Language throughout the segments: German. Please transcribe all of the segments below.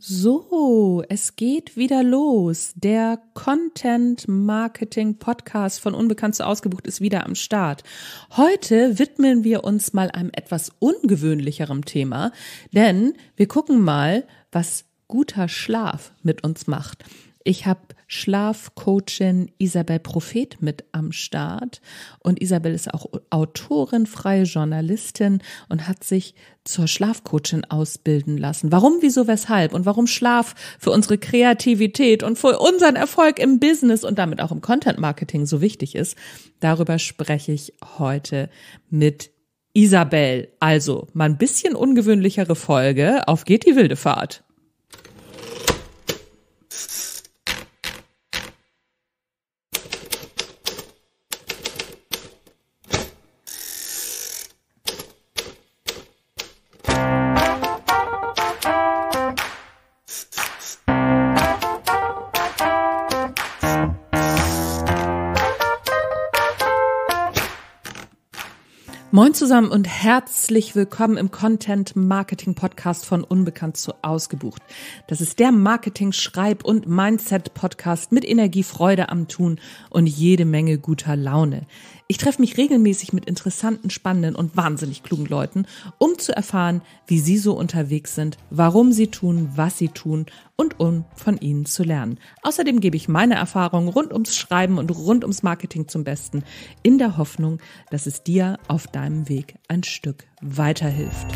So, es geht wieder los. Der Content Marketing Podcast von Unbekannt zu Ausgebucht ist wieder am Start. Heute widmen wir uns mal einem etwas ungewöhnlicherem Thema, denn wir gucken mal, was guter Schlaf mit uns macht. Ich habe Schlafcoachin Isabel Prophet mit am Start. Und Isabel ist auch Autorin, freie Journalistin und hat sich zur Schlafcoachin ausbilden lassen. Warum, wieso, weshalb und warum Schlaf für unsere Kreativität und für unseren Erfolg im Business und damit auch im Content Marketing so wichtig ist, darüber spreche ich heute mit Isabel. Also mal ein bisschen ungewöhnlichere Folge. Auf geht die wilde Fahrt. Moin zusammen und herzlich willkommen im Content Marketing Podcast von Unbekannt zu Ausgebucht. Das ist der Marketing Schreib- und Mindset Podcast mit Energie, Freude am Tun und jede Menge guter Laune. Ich treffe mich regelmäßig mit interessanten, spannenden und wahnsinnig klugen Leuten, um zu erfahren, wie sie so unterwegs sind, warum sie tun, was sie tun und um von ihnen zu lernen. Außerdem gebe ich meine Erfahrungen rund ums Schreiben und rund ums Marketing zum Besten, in der Hoffnung, dass es dir auf deinem Weg ein Stück weiterhilft.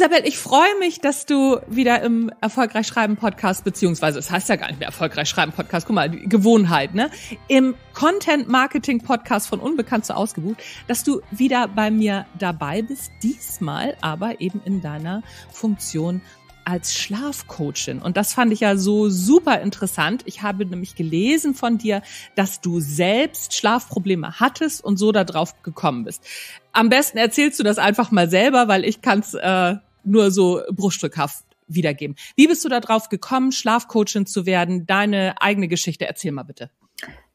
Isabel, ich freue mich, dass du wieder im Erfolgreich Schreiben Podcast, beziehungsweise es heißt ja gar nicht mehr Erfolgreich Schreiben Podcast, guck mal, Gewohnheit, ne? Im Content Marketing Podcast von Unbekannt zu Ausgebucht, dass du wieder bei mir dabei bist, diesmal aber eben in deiner Funktion als Schlafcoachin. Und das fand ich ja so super interessant. Ich habe nämlich gelesen von dir, dass du selbst Schlafprobleme hattest und so darauf gekommen bist. Am besten erzählst du das einfach mal selber, weil ich kann es äh, nur so bruchstückhaft wiedergeben. Wie bist du darauf gekommen, Schlafcoachin zu werden? Deine eigene Geschichte, erzähl mal bitte.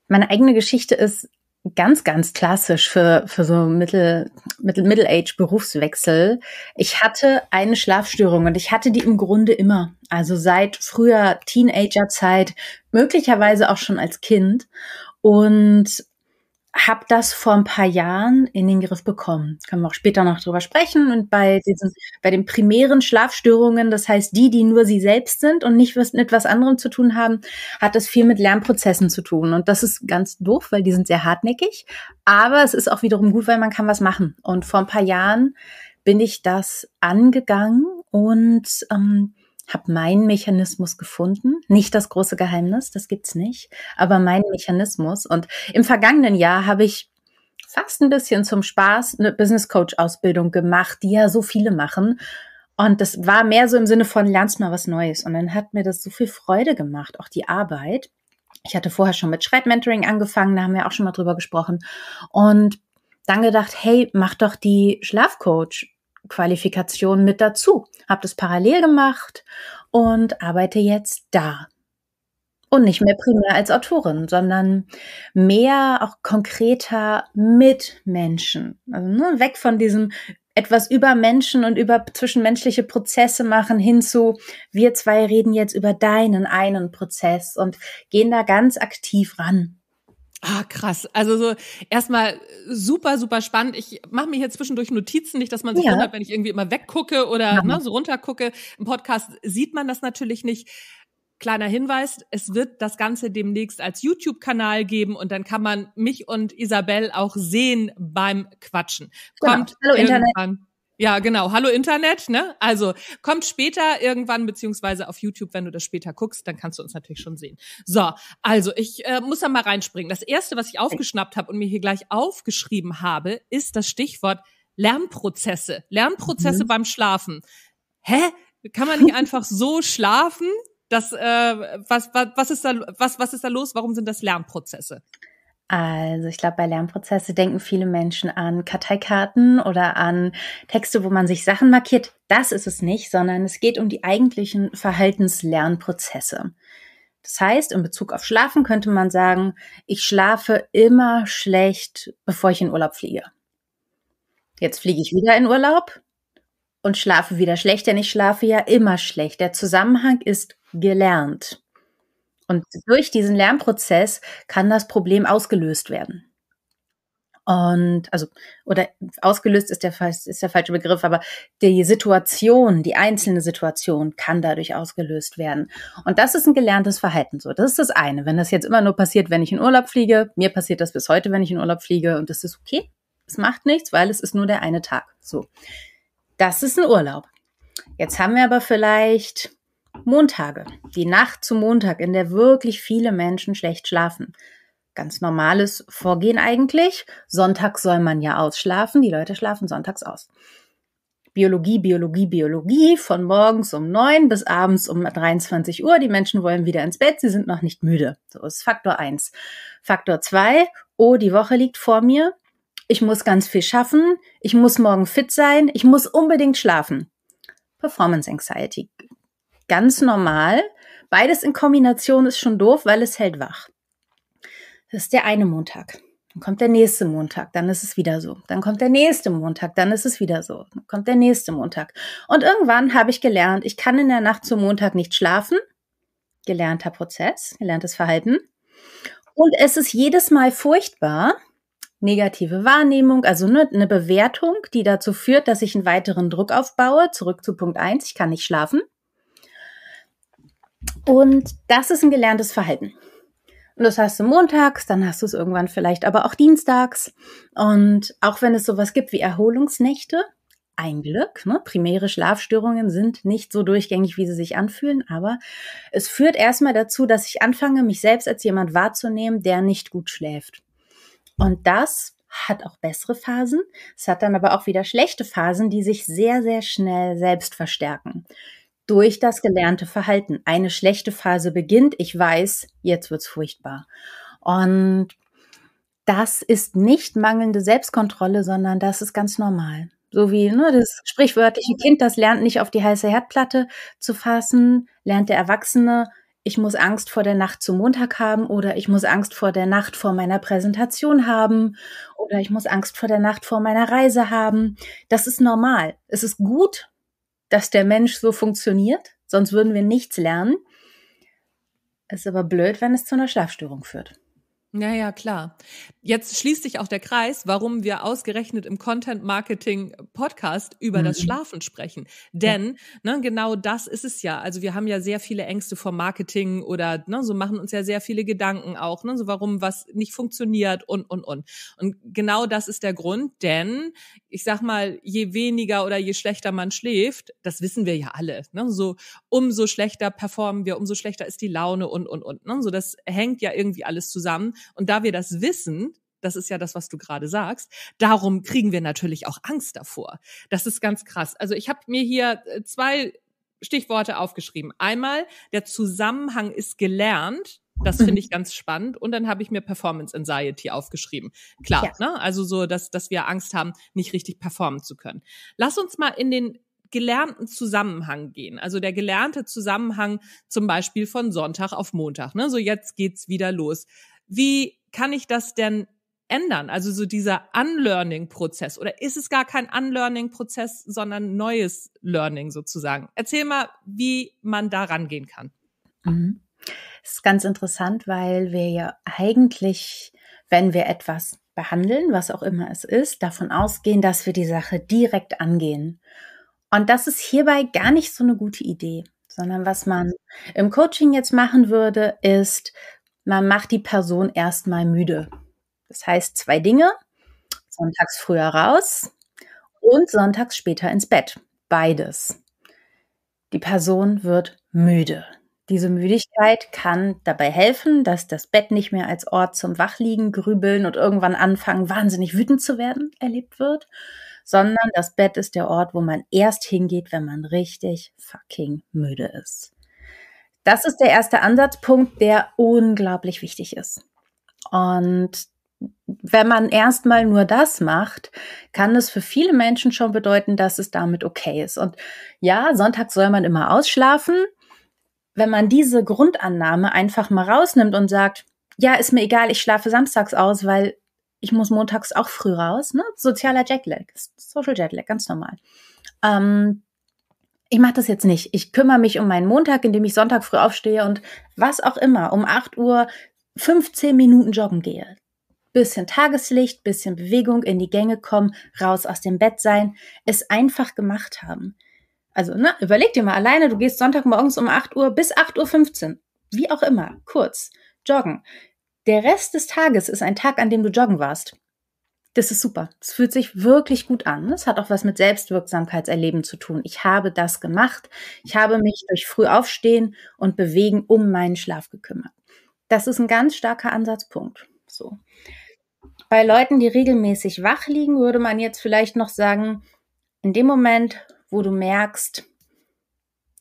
Meine eigene Geschichte ist ganz, ganz klassisch für, für so Mittel, Mittel, Middle-Age-Berufswechsel. Ich hatte eine Schlafstörung und ich hatte die im Grunde immer. Also seit früher Teenagerzeit, möglicherweise auch schon als Kind. Und habe das vor ein paar Jahren in den Griff bekommen. Können wir auch später noch drüber sprechen. Und bei, diesen, bei den primären Schlafstörungen, das heißt die, die nur sie selbst sind und nicht was, mit was anderem zu tun haben, hat das viel mit Lernprozessen zu tun. Und das ist ganz doof, weil die sind sehr hartnäckig. Aber es ist auch wiederum gut, weil man kann was machen. Und vor ein paar Jahren bin ich das angegangen und ähm, habe meinen Mechanismus gefunden. Nicht das große Geheimnis, das gibt's nicht, aber meinen Mechanismus. Und im vergangenen Jahr habe ich fast ein bisschen zum Spaß eine Business Coach Ausbildung gemacht, die ja so viele machen. Und das war mehr so im Sinne von lernst mal was Neues. Und dann hat mir das so viel Freude gemacht, auch die Arbeit. Ich hatte vorher schon mit Schreibmentoring angefangen, da haben wir auch schon mal drüber gesprochen. Und dann gedacht, hey, mach doch die Schlafcoach Qualifikation mit dazu. Habe das parallel gemacht und arbeite jetzt da. Und nicht mehr primär als Autorin, sondern mehr auch konkreter mit Menschen. Also ne, weg von diesem etwas über Menschen und über zwischenmenschliche Prozesse machen hinzu, wir zwei reden jetzt über deinen einen Prozess und gehen da ganz aktiv ran. Ah, krass. Also so erstmal super, super spannend. Ich mache mir hier zwischendurch Notizen, nicht, dass man sich ja. wundert, wenn ich irgendwie immer weggucke oder ja. ne, so runtergucke. Im Podcast sieht man das natürlich nicht. Kleiner Hinweis, es wird das Ganze demnächst als YouTube-Kanal geben und dann kann man mich und Isabel auch sehen beim Quatschen. Genau. Kommt genau. Hallo Internet. Ja, genau. Hallo Internet, ne? Also kommt später irgendwann, beziehungsweise auf YouTube, wenn du das später guckst, dann kannst du uns natürlich schon sehen. So, also ich äh, muss da mal reinspringen. Das Erste, was ich aufgeschnappt habe und mir hier gleich aufgeschrieben habe, ist das Stichwort Lernprozesse. Lernprozesse mhm. beim Schlafen. Hä? Kann man nicht einfach so schlafen? Das, äh, was, was, was, ist da, was, was ist da los? Warum sind das Lernprozesse? Also ich glaube, bei Lernprozesse denken viele Menschen an Karteikarten oder an Texte, wo man sich Sachen markiert. Das ist es nicht, sondern es geht um die eigentlichen Verhaltenslernprozesse. Das heißt, in Bezug auf Schlafen könnte man sagen, ich schlafe immer schlecht, bevor ich in Urlaub fliege. Jetzt fliege ich wieder in Urlaub und schlafe wieder schlecht, denn ich schlafe ja immer schlecht. Der Zusammenhang ist gelernt. Und durch diesen Lernprozess kann das Problem ausgelöst werden. Und also, oder ausgelöst ist der, ist der falsche Begriff, aber die Situation, die einzelne Situation kann dadurch ausgelöst werden. Und das ist ein gelerntes Verhalten so. Das ist das eine. Wenn das jetzt immer nur passiert, wenn ich in Urlaub fliege, mir passiert das bis heute, wenn ich in Urlaub fliege und das ist okay. Es macht nichts, weil es ist nur der eine Tag. So. Das ist ein Urlaub. Jetzt haben wir aber vielleicht Montage. Die Nacht zu Montag, in der wirklich viele Menschen schlecht schlafen. Ganz normales Vorgehen eigentlich. Sonntags soll man ja ausschlafen. Die Leute schlafen sonntags aus. Biologie, Biologie, Biologie von morgens um neun bis abends um 23 Uhr. Die Menschen wollen wieder ins Bett, sie sind noch nicht müde. So ist Faktor eins. Faktor zwei: oh, die Woche liegt vor mir. Ich muss ganz viel schaffen, ich muss morgen fit sein, ich muss unbedingt schlafen. Performance Anxiety ganz normal. Beides in Kombination ist schon doof, weil es hält wach. Das ist der eine Montag. Dann kommt der nächste Montag, dann ist es wieder so. Dann kommt der nächste Montag, dann ist es wieder so. Dann kommt der nächste Montag. Und irgendwann habe ich gelernt, ich kann in der Nacht zum Montag nicht schlafen. Gelernter Prozess, gelerntes Verhalten. Und es ist jedes Mal furchtbar, negative Wahrnehmung, also nur ne, eine Bewertung, die dazu führt, dass ich einen weiteren Druck aufbaue. Zurück zu Punkt eins: ich kann nicht schlafen. Und das ist ein gelerntes Verhalten. Und das hast du montags, dann hast du es irgendwann vielleicht aber auch dienstags. Und auch wenn es sowas gibt wie Erholungsnächte, ein Glück, ne? primäre Schlafstörungen sind nicht so durchgängig, wie sie sich anfühlen, aber es führt erstmal dazu, dass ich anfange, mich selbst als jemand wahrzunehmen, der nicht gut schläft. Und das hat auch bessere Phasen. Es hat dann aber auch wieder schlechte Phasen, die sich sehr, sehr schnell selbst verstärken durch das gelernte Verhalten. Eine schlechte Phase beginnt, ich weiß, jetzt wird's furchtbar. Und das ist nicht mangelnde Selbstkontrolle, sondern das ist ganz normal. So wie ne, das sprichwörtliche Kind, das lernt nicht auf die heiße Herdplatte zu fassen, lernt der Erwachsene, ich muss Angst vor der Nacht zum Montag haben oder ich muss Angst vor der Nacht vor meiner Präsentation haben oder ich muss Angst vor der Nacht vor meiner Reise haben. Das ist normal. Es ist gut, dass der Mensch so funktioniert, sonst würden wir nichts lernen. Es ist aber blöd, wenn es zu einer Schlafstörung führt. Naja, klar jetzt schließt sich auch der Kreis, warum wir ausgerechnet im Content Marketing Podcast über mhm. das Schlafen sprechen. Denn ja. ne, genau das ist es ja. Also wir haben ja sehr viele Ängste vor Marketing oder ne, so machen uns ja sehr viele Gedanken auch, ne, so warum was nicht funktioniert und und und. Und genau das ist der Grund, denn ich sag mal, je weniger oder je schlechter man schläft, das wissen wir ja alle. Ne, so umso schlechter performen wir, umso schlechter ist die Laune und und und. Ne, so das hängt ja irgendwie alles zusammen. Und da wir das wissen, das ist ja das, was du gerade sagst. Darum kriegen wir natürlich auch Angst davor. Das ist ganz krass. Also ich habe mir hier äh, zwei Stichworte aufgeschrieben. Einmal, der Zusammenhang ist gelernt. Das finde ich mhm. ganz spannend. Und dann habe ich mir Performance Anxiety aufgeschrieben. Klar, ja. ne? Also so, dass, dass wir Angst haben, nicht richtig performen zu können. Lass uns mal in den gelernten Zusammenhang gehen. Also der gelernte Zusammenhang zum Beispiel von Sonntag auf Montag. Ne? So jetzt geht's wieder los. Wie kann ich das denn ändern? Also so dieser Unlearning-Prozess oder ist es gar kein Unlearning-Prozess, sondern neues Learning sozusagen? Erzähl mal, wie man da rangehen kann. Mhm. Das ist ganz interessant, weil wir ja eigentlich, wenn wir etwas behandeln, was auch immer es ist, davon ausgehen, dass wir die Sache direkt angehen. Und das ist hierbei gar nicht so eine gute Idee, sondern was man im Coaching jetzt machen würde, ist, man macht die Person erstmal müde. Das heißt zwei Dinge, sonntags früher raus und sonntags später ins Bett. Beides. Die Person wird müde. Diese Müdigkeit kann dabei helfen, dass das Bett nicht mehr als Ort zum Wachliegen, Grübeln und irgendwann anfangen, wahnsinnig wütend zu werden, erlebt wird, sondern das Bett ist der Ort, wo man erst hingeht, wenn man richtig fucking müde ist. Das ist der erste Ansatzpunkt, der unglaublich wichtig ist. Und wenn man erstmal nur das macht, kann das für viele Menschen schon bedeuten, dass es damit okay ist. Und ja, Sonntag soll man immer ausschlafen. Wenn man diese Grundannahme einfach mal rausnimmt und sagt, ja, ist mir egal, ich schlafe samstags aus, weil ich muss montags auch früh raus, ne? Sozialer Jetlag, Social Jetlag, ganz normal. Ähm, ich mache das jetzt nicht. Ich kümmere mich um meinen Montag, indem ich Sonntag früh aufstehe und was auch immer, um 8 Uhr 15 Minuten joggen gehe bisschen Tageslicht, bisschen Bewegung, in die Gänge kommen, raus aus dem Bett sein, es einfach gemacht haben. Also, ne, überleg dir mal alleine, du gehst Sonntagmorgens um 8 Uhr bis 8.15 Uhr. Wie auch immer, kurz, joggen. Der Rest des Tages ist ein Tag, an dem du joggen warst. Das ist super. Es fühlt sich wirklich gut an. Es hat auch was mit Selbstwirksamkeitserleben zu tun. Ich habe das gemacht. Ich habe mich durch früh aufstehen und bewegen um meinen Schlaf gekümmert. Das ist ein ganz starker Ansatzpunkt. So. Bei Leuten, die regelmäßig wach liegen, würde man jetzt vielleicht noch sagen, in dem Moment, wo du merkst,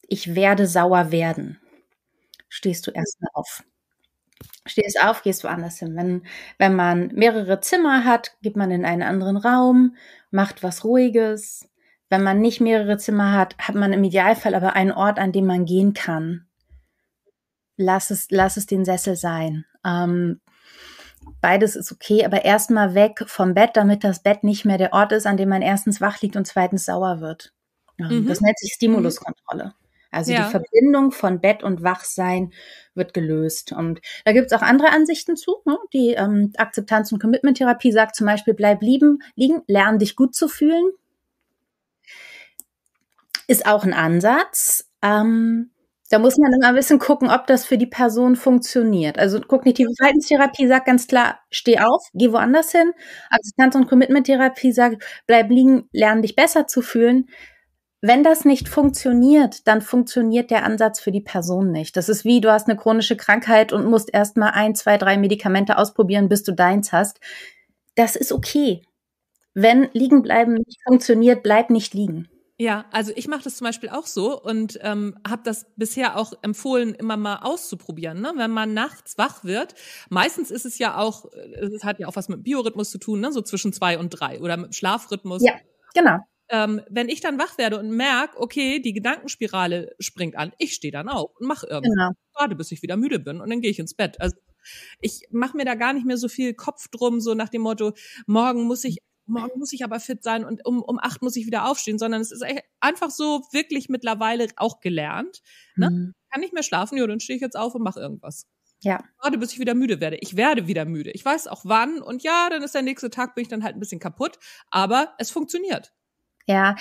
ich werde sauer werden, stehst du erstmal auf. Stehst auf, gehst woanders hin. Wenn, wenn man mehrere Zimmer hat, geht man in einen anderen Raum, macht was Ruhiges. Wenn man nicht mehrere Zimmer hat, hat man im Idealfall aber einen Ort, an dem man gehen kann. Lass es, lass es den Sessel sein. Ähm, beides ist okay, aber erstmal weg vom Bett, damit das Bett nicht mehr der Ort ist, an dem man erstens wach liegt und zweitens sauer wird. Ähm, mhm. Das nennt sich mhm. Stimuluskontrolle. Also ja. die Verbindung von Bett und Wachsein wird gelöst. Und da gibt's auch andere Ansichten zu. Ne? Die ähm, Akzeptanz- und Commitment-Therapie sagt zum Beispiel, bleib lieben, liegen, lern dich gut zu fühlen. Ist auch ein Ansatz. Ähm, da muss man immer ein bisschen gucken, ob das für die Person funktioniert. Also kognitive Verhaltenstherapie sagt ganz klar, steh auf, geh woanders hin. Akzeptanz- und Commitment-Therapie sagt, bleib liegen, lern dich besser zu fühlen. Wenn das nicht funktioniert, dann funktioniert der Ansatz für die Person nicht. Das ist wie, du hast eine chronische Krankheit und musst erst mal ein, zwei, drei Medikamente ausprobieren, bis du deins hast. Das ist okay. Wenn liegen bleiben nicht funktioniert, bleib nicht liegen. Ja, also ich mache das zum Beispiel auch so und ähm, habe das bisher auch empfohlen, immer mal auszuprobieren. Ne? Wenn man nachts wach wird, meistens ist es ja auch, äh, es hat ja auch was mit Biorhythmus zu tun, ne? so zwischen zwei und drei oder mit Schlafrhythmus. Ja, genau. Ähm, wenn ich dann wach werde und merk, okay, die Gedankenspirale springt an, ich stehe dann auf und mache irgendwas. Genau. Warte, bis ich wieder müde bin und dann gehe ich ins Bett. Also ich mache mir da gar nicht mehr so viel Kopf drum, so nach dem Motto, morgen muss ich morgen muss ich aber fit sein und um, um acht muss ich wieder aufstehen, sondern es ist einfach so wirklich mittlerweile auch gelernt. Ne? Mhm. Kann nicht mehr schlafen, ja, dann stehe ich jetzt auf und mache irgendwas. Ja. Warte, bis ich wieder müde werde. Ich werde wieder müde. Ich weiß auch wann und ja, dann ist der nächste Tag, bin ich dann halt ein bisschen kaputt, aber es funktioniert. Ja,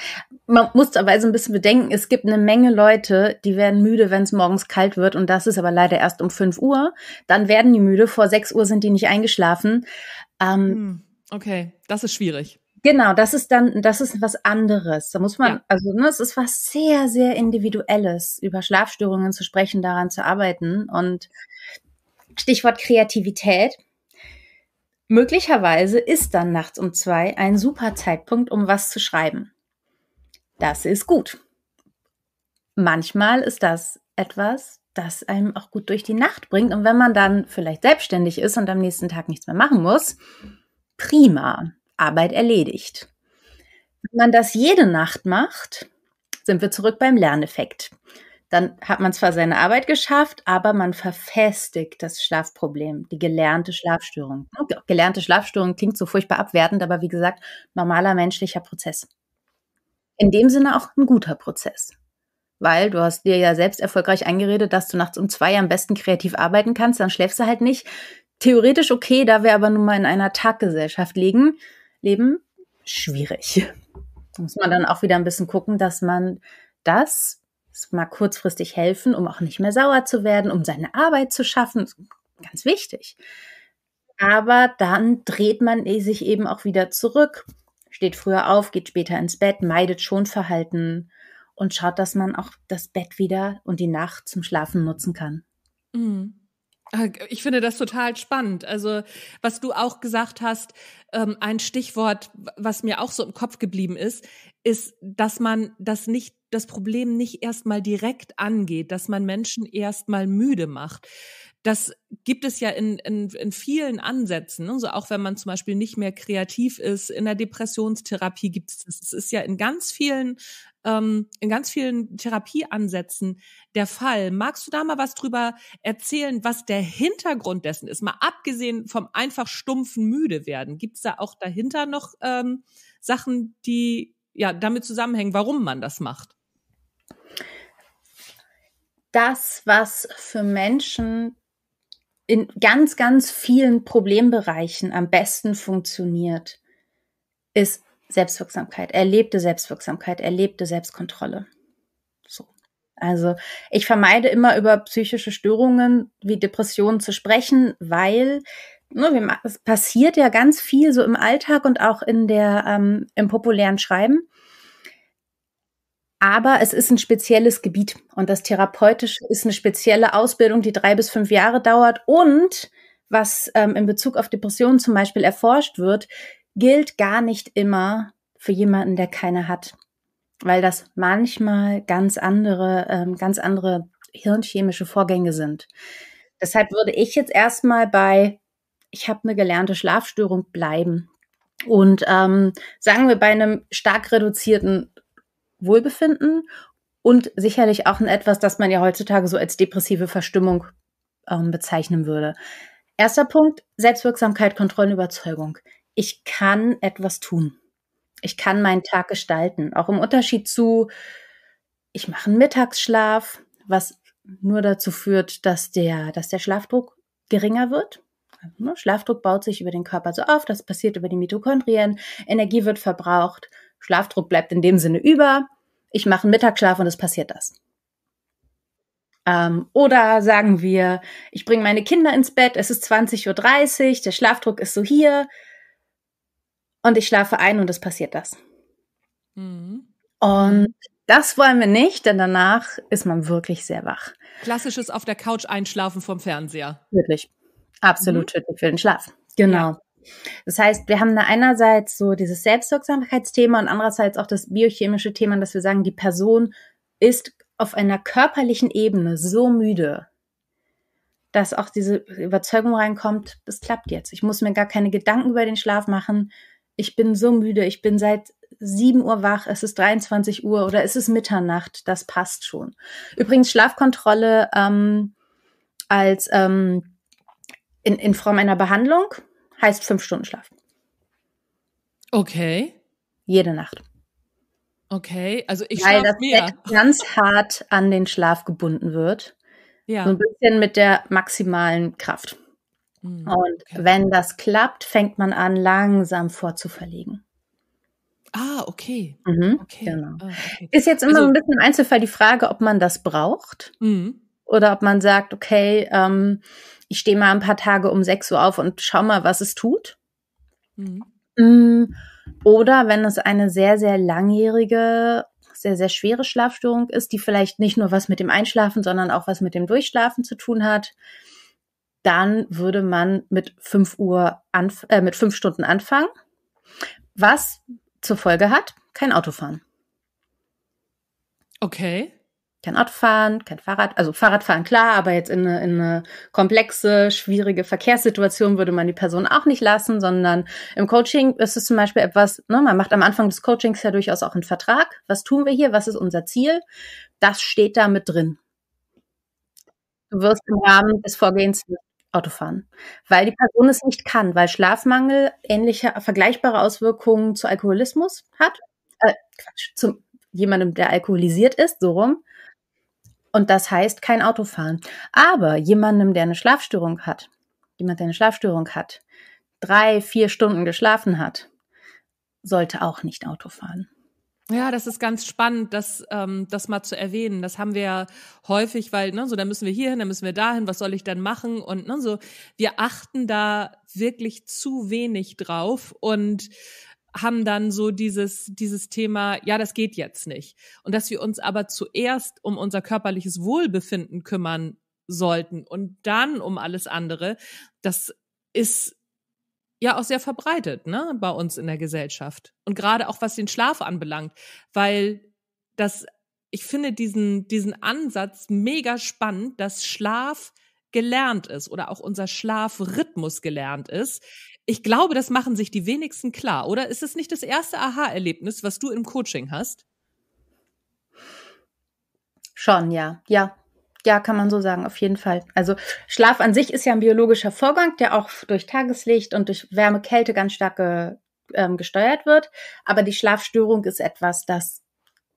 man muss dabei so ein bisschen bedenken, es gibt eine Menge Leute, die werden müde, wenn es morgens kalt wird und das ist aber leider erst um fünf Uhr. Dann werden die müde, vor sechs Uhr sind die nicht eingeschlafen. Ähm, hm Okay, das ist schwierig. Genau, das ist dann, das ist was anderes. Da muss man, ja. also ne, es ist was sehr, sehr Individuelles, über Schlafstörungen zu sprechen, daran zu arbeiten. Und Stichwort Kreativität. Möglicherweise ist dann nachts um zwei ein super Zeitpunkt, um was zu schreiben. Das ist gut. Manchmal ist das etwas, das einem auch gut durch die Nacht bringt. Und wenn man dann vielleicht selbstständig ist und am nächsten Tag nichts mehr machen muss, prima, Arbeit erledigt. Wenn man das jede Nacht macht, sind wir zurück beim Lerneffekt. Dann hat man zwar seine Arbeit geschafft, aber man verfestigt das Schlafproblem, die gelernte Schlafstörung. Gelernte Schlafstörung klingt so furchtbar abwertend, aber wie gesagt, normaler menschlicher Prozess. In dem Sinne auch ein guter Prozess weil du hast dir ja selbst erfolgreich eingeredet, dass du nachts um zwei am besten kreativ arbeiten kannst, dann schläfst du halt nicht theoretisch okay, da wir aber nun mal in einer Taggesellschaft legen, leben, schwierig. Da muss man dann auch wieder ein bisschen gucken, dass man das, das mag kurzfristig helfen, um auch nicht mehr sauer zu werden, um seine Arbeit zu schaffen, ganz wichtig. Aber dann dreht man sich eben auch wieder zurück, steht früher auf, geht später ins Bett, meidet Schonverhalten und schaut, dass man auch das Bett wieder und die Nacht zum Schlafen nutzen kann. Mhm. Äh, ich finde das total spannend. Also was du auch gesagt hast, ähm, ein Stichwort, was mir auch so im Kopf geblieben ist, ist, dass man das nicht, das Problem nicht erstmal direkt angeht, dass man Menschen erstmal müde macht. Das gibt es ja in, in, in vielen Ansätzen. Ne? So auch wenn man zum Beispiel nicht mehr kreativ ist, in der Depressionstherapie gibt es das. Es ist ja in ganz vielen ähm, in ganz vielen Therapieansätzen der Fall. Magst du da mal was drüber erzählen, was der Hintergrund dessen ist? Mal abgesehen vom einfach stumpfen müde werden, gibt es da auch dahinter noch ähm, Sachen, die ja damit zusammenhängen, warum man das macht? Das, was für Menschen in ganz, ganz vielen Problembereichen am besten funktioniert, ist Selbstwirksamkeit, erlebte Selbstwirksamkeit, erlebte Selbstkontrolle. So. Also ich vermeide immer über psychische Störungen wie Depressionen zu sprechen, weil ne, es passiert ja ganz viel so im Alltag und auch in der ähm, im populären Schreiben. Aber es ist ein spezielles Gebiet und das Therapeutische ist eine spezielle Ausbildung, die drei bis fünf Jahre dauert und was ähm, in Bezug auf Depressionen zum Beispiel erforscht wird, gilt gar nicht immer für jemanden, der keine hat, weil das manchmal ganz andere, ähm, ganz andere hirnchemische Vorgänge sind. Deshalb würde ich jetzt erstmal bei, ich habe eine gelernte Schlafstörung bleiben. Und ähm, sagen wir bei einem stark reduzierten Wohlbefinden und sicherlich auch in etwas, das man ja heutzutage so als depressive Verstimmung ähm, bezeichnen würde. Erster Punkt, Selbstwirksamkeit, Überzeugung ich kann etwas tun. Ich kann meinen Tag gestalten. Auch im Unterschied zu, ich mache einen Mittagsschlaf, was nur dazu führt, dass der, dass der Schlafdruck geringer wird. Also, ne, Schlafdruck baut sich über den Körper so auf, das passiert über die Mitochondrien, Energie wird verbraucht, Schlafdruck bleibt in dem Sinne über, ich mache einen Mittagsschlaf und es passiert das. Ähm, oder sagen wir, ich bringe meine Kinder ins Bett, es ist 20.30 Uhr, der Schlafdruck ist so hier, und ich schlafe ein und es passiert das. Mhm. Und das wollen wir nicht, denn danach ist man wirklich sehr wach. Klassisches auf der Couch einschlafen vom Fernseher. Wirklich. Absolut mhm. tödlich für den Schlaf. Genau. Ja. Das heißt, wir haben da einerseits so dieses Selbstwirksamkeitsthema und andererseits auch das biochemische Thema, dass wir sagen, die Person ist auf einer körperlichen Ebene so müde, dass auch diese Überzeugung reinkommt, das klappt jetzt. Ich muss mir gar keine Gedanken über den Schlaf machen ich bin so müde, ich bin seit 7 Uhr wach, es ist 23 Uhr oder es ist Mitternacht, das passt schon. Übrigens Schlafkontrolle ähm, als ähm, in, in Form einer Behandlung heißt fünf Stunden Schlaf. Okay. Jede Nacht. Okay, also ich Weil das mehr. ganz hart an den Schlaf gebunden wird. Ja. So ein bisschen mit der maximalen Kraft. Mhm. Und okay. wenn das klappt, fängt man an, langsam vorzuverlegen. Ah, okay. Mhm, okay. Genau. Ah, okay. Ist jetzt immer also, ein bisschen im Einzelfall die Frage, ob man das braucht mhm. oder ob man sagt, okay, ähm, ich stehe mal ein paar Tage um 6 Uhr auf und schau mal, was es tut. Mhm. Mm, oder wenn es eine sehr, sehr langjährige, sehr, sehr schwere Schlafstörung ist, die vielleicht nicht nur was mit dem Einschlafen, sondern auch was mit dem Durchschlafen zu tun hat, dann würde man mit fünf Uhr anf äh, mit fünf Stunden anfangen, was zur Folge hat, kein Autofahren. Okay. Kein Autofahren, kein Fahrrad, also Fahrradfahren klar, aber jetzt in eine, in eine komplexe, schwierige Verkehrssituation würde man die Person auch nicht lassen, sondern im Coaching ist es zum Beispiel etwas, ne, man macht am Anfang des Coachings ja durchaus auch einen Vertrag. Was tun wir hier? Was ist unser Ziel? Das steht da mit drin. Du wirst im Rahmen des Vorgehens nicht Autofahren, weil die Person es nicht kann, weil Schlafmangel ähnliche, vergleichbare Auswirkungen zu Alkoholismus hat. Äh, Quatsch, zu jemandem, der alkoholisiert ist, so rum. Und das heißt kein Autofahren. Aber jemandem, der eine Schlafstörung hat, jemand, der eine Schlafstörung hat, drei, vier Stunden geschlafen hat, sollte auch nicht Auto fahren. Ja, das ist ganz spannend, das, ähm, das mal zu erwähnen. Das haben wir ja häufig, weil, ne, so, dann müssen wir hier hin, dann müssen wir dahin, was soll ich dann machen? Und ne, so, wir achten da wirklich zu wenig drauf und haben dann so dieses, dieses Thema, ja, das geht jetzt nicht. Und dass wir uns aber zuerst um unser körperliches Wohlbefinden kümmern sollten und dann um alles andere, das ist ja auch sehr verbreitet, ne, bei uns in der Gesellschaft. Und gerade auch was den Schlaf anbelangt, weil das, ich finde diesen, diesen Ansatz mega spannend, dass Schlaf gelernt ist oder auch unser Schlafrhythmus gelernt ist. Ich glaube, das machen sich die wenigsten klar, oder? Ist es nicht das erste Aha-Erlebnis, was du im Coaching hast? Schon, ja, ja. Ja, kann man so sagen, auf jeden Fall. Also Schlaf an sich ist ja ein biologischer Vorgang, der auch durch Tageslicht und durch Wärme, Kälte ganz stark ge, ähm, gesteuert wird. Aber die Schlafstörung ist etwas, das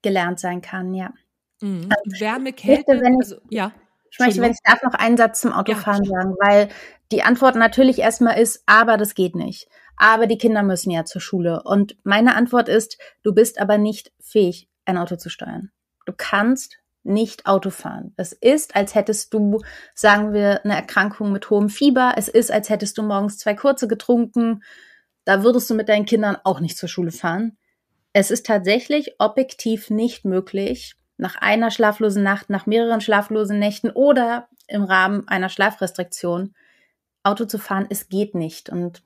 gelernt sein kann, ja. Mhm. Also, Wärme, Kälte, möchte, ich, also, ja. Ich möchte, wenn ich darf, noch einen Satz zum Autofahren ja, sagen, weil die Antwort natürlich erstmal ist, aber das geht nicht. Aber die Kinder müssen ja zur Schule. Und meine Antwort ist, du bist aber nicht fähig, ein Auto zu steuern. Du kannst nicht Auto fahren. Es ist, als hättest du, sagen wir, eine Erkrankung mit hohem Fieber. Es ist, als hättest du morgens zwei kurze getrunken. Da würdest du mit deinen Kindern auch nicht zur Schule fahren. Es ist tatsächlich objektiv nicht möglich, nach einer schlaflosen Nacht, nach mehreren schlaflosen Nächten oder im Rahmen einer Schlafrestriktion Auto zu fahren. Es geht nicht. Und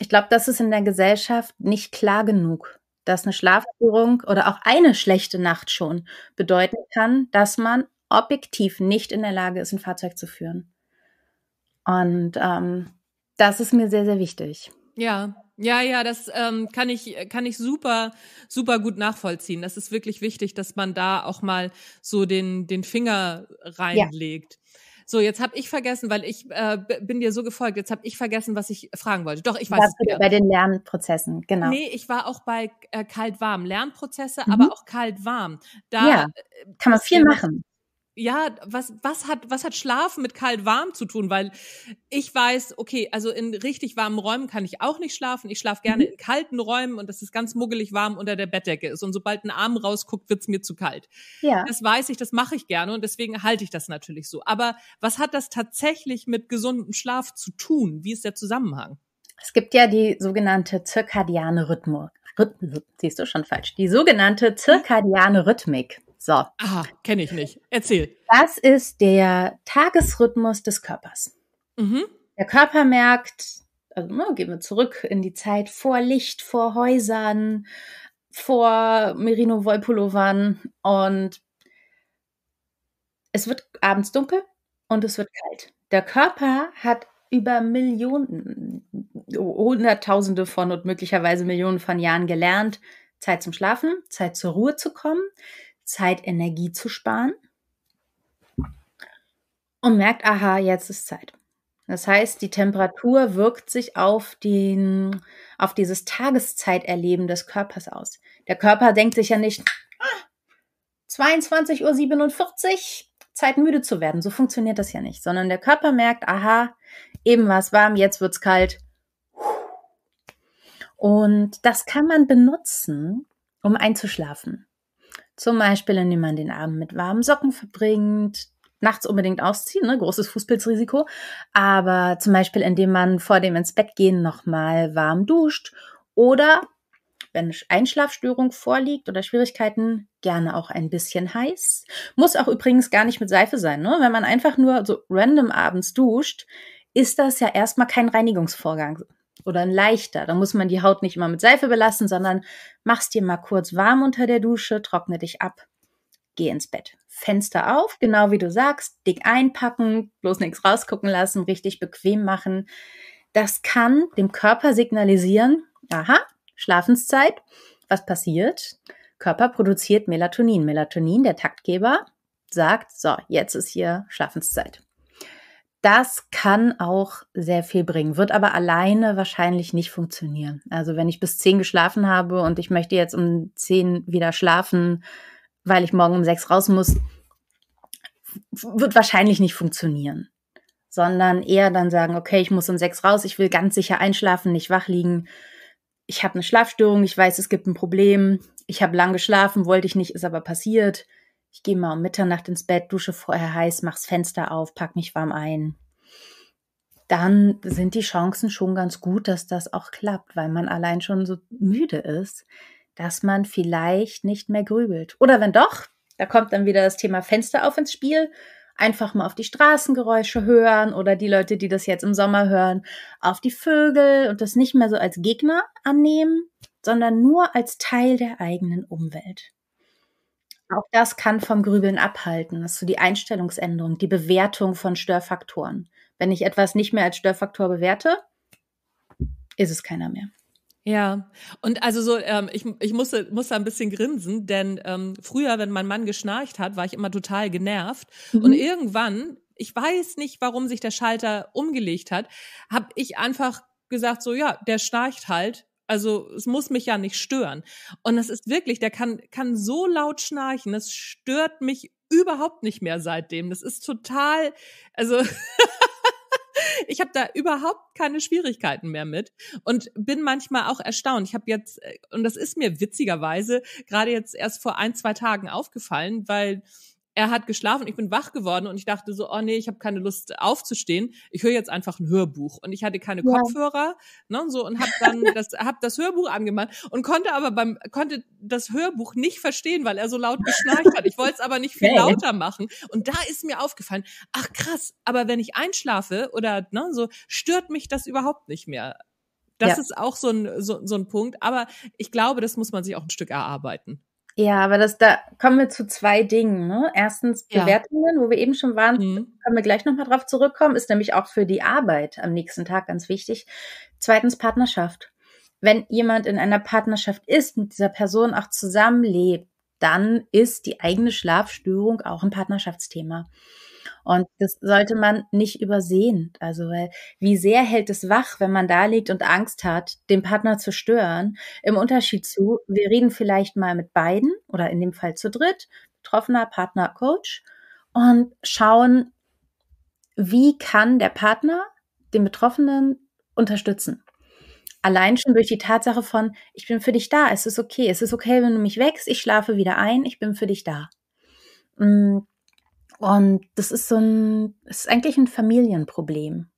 ich glaube, das ist in der Gesellschaft nicht klar genug dass eine Schlafstörung oder auch eine schlechte Nacht schon bedeuten kann, dass man objektiv nicht in der Lage ist, ein Fahrzeug zu führen. Und ähm, das ist mir sehr, sehr wichtig. Ja, ja, ja, das ähm, kann ich kann ich super super gut nachvollziehen. Das ist wirklich wichtig, dass man da auch mal so den den Finger reinlegt. Ja. So, jetzt habe ich vergessen, weil ich äh, bin dir so gefolgt, jetzt habe ich vergessen, was ich fragen wollte. Doch, ich weiß es Bei den Lernprozessen, genau. Nee, ich war auch bei äh, kalt-warm. Lernprozesse, mhm. aber auch kalt-warm. Da ja, äh, kann man viel machen ja, was, was hat, was hat Schlafen mit kalt warm zu tun? Weil ich weiß, okay, also in richtig warmen Räumen kann ich auch nicht schlafen. Ich schlafe gerne mhm. in kalten Räumen und das ist ganz muggelig warm unter der Bettdecke ist. Und sobald ein Arm rausguckt, wird's mir zu kalt. Ja. Das weiß ich, das mache ich gerne und deswegen halte ich das natürlich so. Aber was hat das tatsächlich mit gesundem Schlaf zu tun? Wie ist der Zusammenhang? Es gibt ja die sogenannte zirkadiane Rhythmus. Rhythm, siehst du schon falsch. Die sogenannte zirkadiane Rhythmik. So. Aha, kenne ich nicht. Erzähl. Das ist der Tagesrhythmus des Körpers. Mhm. Der Körper merkt, also na, ne, gehen wir zurück in die Zeit vor Licht, vor Häusern, vor Merino-Wollpullovern und es wird abends dunkel und es wird kalt. Der Körper hat über Millionen, Hunderttausende von und möglicherweise Millionen von Jahren gelernt, Zeit zum Schlafen, Zeit zur Ruhe zu kommen, Zeit, Energie zu sparen und merkt, aha, jetzt ist Zeit. Das heißt, die Temperatur wirkt sich auf, den, auf dieses Tageszeiterleben des Körpers aus. Der Körper denkt sich ja nicht, ah, 22.47 Uhr, Zeit müde zu werden. So funktioniert das ja nicht, sondern der Körper merkt, aha, eben war es warm, jetzt wird es kalt. Und das kann man benutzen, um einzuschlafen. Zum Beispiel, indem man den Abend mit warmen Socken verbringt, nachts unbedingt ausziehen, ne? großes Fußpilzrisiko, aber zum Beispiel, indem man vor dem ins Bett gehen nochmal warm duscht oder wenn Einschlafstörung vorliegt oder Schwierigkeiten, gerne auch ein bisschen heiß. Muss auch übrigens gar nicht mit Seife sein. Ne? Wenn man einfach nur so random abends duscht, ist das ja erstmal kein Reinigungsvorgang oder ein leichter. Da muss man die Haut nicht immer mit Seife belassen, sondern machst dir mal kurz warm unter der Dusche, trockne dich ab, geh ins Bett. Fenster auf, genau wie du sagst, dick einpacken, bloß nichts rausgucken lassen, richtig bequem machen. Das kann dem Körper signalisieren, aha, Schlafenszeit, was passiert? Körper produziert Melatonin. Melatonin, der Taktgeber, sagt, so, jetzt ist hier Schlafenszeit. Das kann auch sehr viel bringen, wird aber alleine wahrscheinlich nicht funktionieren. Also wenn ich bis zehn geschlafen habe und ich möchte jetzt um zehn wieder schlafen, weil ich morgen um sechs raus muss, wird wahrscheinlich nicht funktionieren. Sondern eher dann sagen, okay, ich muss um sechs raus, ich will ganz sicher einschlafen, nicht wach liegen. Ich habe eine Schlafstörung, ich weiß, es gibt ein Problem. Ich habe lang geschlafen, wollte ich nicht, ist aber passiert ich gehe mal um Mitternacht ins Bett, dusche vorher heiß, mach's Fenster auf, pack mich warm ein. Dann sind die Chancen schon ganz gut, dass das auch klappt, weil man allein schon so müde ist, dass man vielleicht nicht mehr grübelt. Oder wenn doch, da kommt dann wieder das Thema Fenster auf ins Spiel. Einfach mal auf die Straßengeräusche hören oder die Leute, die das jetzt im Sommer hören, auf die Vögel und das nicht mehr so als Gegner annehmen, sondern nur als Teil der eigenen Umwelt. Auch das kann vom Grübeln abhalten. Das ist so die Einstellungsänderung, die Bewertung von Störfaktoren. Wenn ich etwas nicht mehr als Störfaktor bewerte, ist es keiner mehr. Ja, und also so, ähm, ich, ich musste, musste ein bisschen grinsen, denn ähm, früher, wenn mein Mann geschnarcht hat, war ich immer total genervt. Mhm. Und irgendwann, ich weiß nicht, warum sich der Schalter umgelegt hat, habe ich einfach gesagt, so ja, der schnarcht halt, also es muss mich ja nicht stören. Und das ist wirklich, der kann, kann so laut schnarchen, das stört mich überhaupt nicht mehr seitdem. Das ist total, also ich habe da überhaupt keine Schwierigkeiten mehr mit und bin manchmal auch erstaunt. Ich habe jetzt, äh, und das ist mir witzigerweise gerade jetzt erst vor ein, zwei Tagen aufgefallen, weil er hat geschlafen, ich bin wach geworden und ich dachte so, oh nee, ich habe keine Lust aufzustehen. Ich höre jetzt einfach ein Hörbuch und ich hatte keine ja. Kopfhörer, ne, so und habe dann das hab das Hörbuch angemacht und konnte aber beim konnte das Hörbuch nicht verstehen, weil er so laut geschnarcht hat. Ich wollte es aber nicht viel okay. lauter machen und da ist mir aufgefallen, ach krass, aber wenn ich einschlafe oder ne, so stört mich das überhaupt nicht mehr. Das ja. ist auch so ein so, so ein Punkt, aber ich glaube, das muss man sich auch ein Stück erarbeiten. Ja, aber das, da kommen wir zu zwei Dingen. Ne? Erstens Bewertungen, ja. wo wir eben schon waren, mhm. können wir gleich nochmal drauf zurückkommen, ist nämlich auch für die Arbeit am nächsten Tag ganz wichtig. Zweitens Partnerschaft. Wenn jemand in einer Partnerschaft ist, mit dieser Person auch zusammenlebt, dann ist die eigene Schlafstörung auch ein Partnerschaftsthema. Und das sollte man nicht übersehen. Also, weil wie sehr hält es wach, wenn man da liegt und Angst hat, den Partner zu stören? Im Unterschied zu, wir reden vielleicht mal mit beiden oder in dem Fall zu dritt, betroffener Partner, Coach und schauen, wie kann der Partner den Betroffenen unterstützen? Allein schon durch die Tatsache von, ich bin für dich da, es ist okay, es ist okay, wenn du mich wächst, ich schlafe wieder ein, ich bin für dich da. Und mm. Und das ist so ein, es ist eigentlich ein Familienproblem,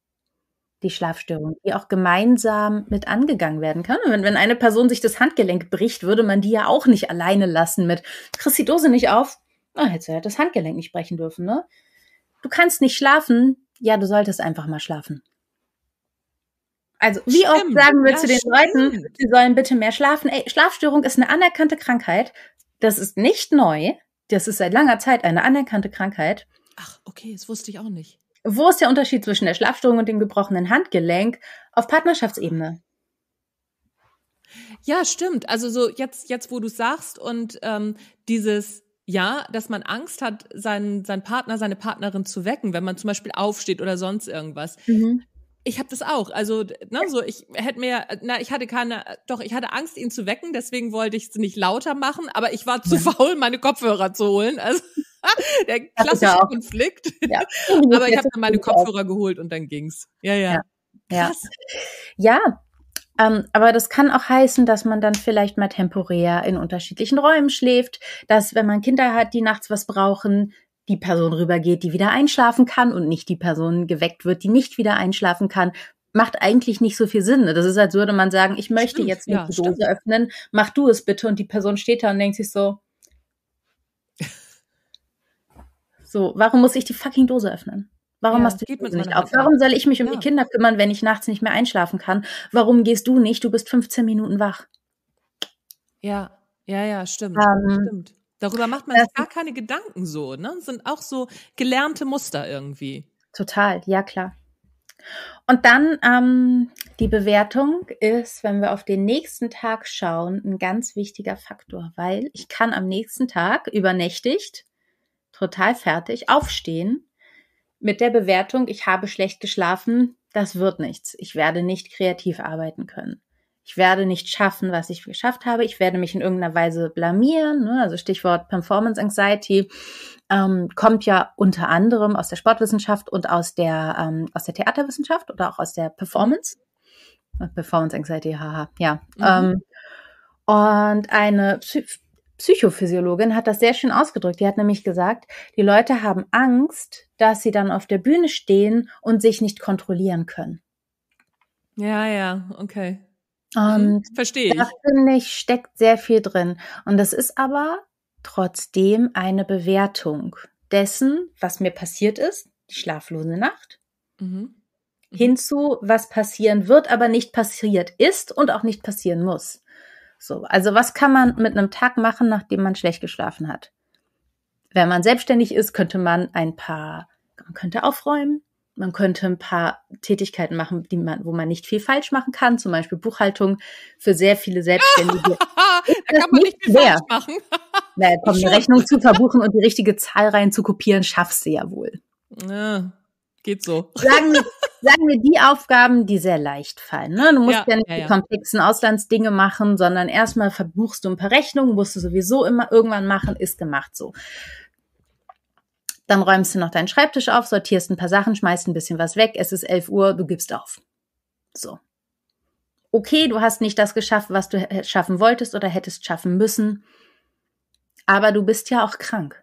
die Schlafstörung, die auch gemeinsam mit angegangen werden kann. Und wenn, wenn eine Person sich das Handgelenk bricht, würde man die ja auch nicht alleine lassen mit, kriegst die Dose nicht auf, na, ah, hättest du ja das Handgelenk nicht brechen dürfen, ne? Du kannst nicht schlafen, ja, du solltest einfach mal schlafen. Also, wie stimmt, oft sagen wir ja, zu den stimmt. Leuten, sie sollen bitte mehr schlafen? Ey, Schlafstörung ist eine anerkannte Krankheit. Das ist nicht neu das ist seit langer Zeit eine anerkannte Krankheit. Ach, okay, das wusste ich auch nicht. Wo ist der Unterschied zwischen der Schlafstörung und dem gebrochenen Handgelenk auf Partnerschaftsebene? Ja, stimmt. Also so jetzt, jetzt wo du sagst und ähm, dieses ja, dass man Angst hat, seinen, seinen Partner, seine Partnerin zu wecken, wenn man zum Beispiel aufsteht oder sonst irgendwas. Mhm ich habe das auch. Also, ne, so ich hätte mir, na, ich hatte keine, doch, ich hatte Angst, ihn zu wecken, deswegen wollte ich es nicht lauter machen, aber ich war zu faul, meine Kopfhörer zu holen. Also der klassische ja Konflikt. Ja. aber ich habe dann meine Kopfhörer geholt und dann ging's. Ja, ja. Ja. Krass. ja. Ähm, aber das kann auch heißen, dass man dann vielleicht mal temporär in unterschiedlichen Räumen schläft, dass wenn man Kinder hat, die nachts was brauchen, die Person rübergeht, die wieder einschlafen kann und nicht die Person geweckt wird, die nicht wieder einschlafen kann, macht eigentlich nicht so viel Sinn. Ne? Das ist, als halt würde man sagen, ich möchte stimmt, jetzt nicht ja, die Dose stimmt. öffnen, mach du es bitte. Und die Person steht da und denkt sich so, so, warum muss ich die fucking Dose öffnen? Warum ja, machst du die Dose nicht auf? Warum soll ich mich um ja. die Kinder kümmern, wenn ich nachts nicht mehr einschlafen kann? Warum gehst du nicht? Du bist 15 Minuten wach. Ja, ja, ja, stimmt. Ähm, stimmt. Darüber macht man das sich gar keine Gedanken so, ne? Das sind auch so gelernte Muster irgendwie. Total, ja klar. Und dann ähm, die Bewertung ist, wenn wir auf den nächsten Tag schauen, ein ganz wichtiger Faktor, weil ich kann am nächsten Tag übernächtigt, total fertig, aufstehen mit der Bewertung, ich habe schlecht geschlafen, das wird nichts, ich werde nicht kreativ arbeiten können ich werde nicht schaffen, was ich geschafft habe. Ich werde mich in irgendeiner Weise blamieren. Ne? Also Stichwort Performance Anxiety ähm, kommt ja unter anderem aus der Sportwissenschaft und aus der ähm, aus der Theaterwissenschaft oder auch aus der Performance. Äh, Performance Anxiety, haha, ja. Mhm. Ähm, und eine Psy Psychophysiologin hat das sehr schön ausgedrückt. Die hat nämlich gesagt, die Leute haben Angst, dass sie dann auf der Bühne stehen und sich nicht kontrollieren können. Ja, ja, okay. Mhm. Und Verstehe ich. Da finde ich, steckt sehr viel drin. Und das ist aber trotzdem eine Bewertung dessen, was mir passiert ist, die schlaflose Nacht, mhm. Mhm. hinzu, was passieren wird, aber nicht passiert ist und auch nicht passieren muss. So, also was kann man mit einem Tag machen, nachdem man schlecht geschlafen hat? Wenn man selbstständig ist, könnte man ein paar, man könnte aufräumen, man könnte ein paar Tätigkeiten machen, die man, wo man nicht viel falsch machen kann, zum Beispiel Buchhaltung für sehr viele Selbstständige. da kann man nicht viel falsch machen. Na, komm, eine Rechnung zu verbuchen und die richtige Zahl rein zu kopieren, schaffst du ja wohl. Ja, geht so. Sagen wir, sagen wir die Aufgaben, die sehr leicht fallen. Ne? Du musst ja, ja nicht ja, die ja. komplexen Auslandsdinge machen, sondern erstmal verbuchst du ein paar Rechnungen, musst du sowieso immer irgendwann machen, ist gemacht so dann räumst du noch deinen Schreibtisch auf, sortierst ein paar Sachen, schmeißt ein bisschen was weg, es ist 11 Uhr, du gibst auf. So. Okay, du hast nicht das geschafft, was du schaffen wolltest oder hättest schaffen müssen, aber du bist ja auch krank.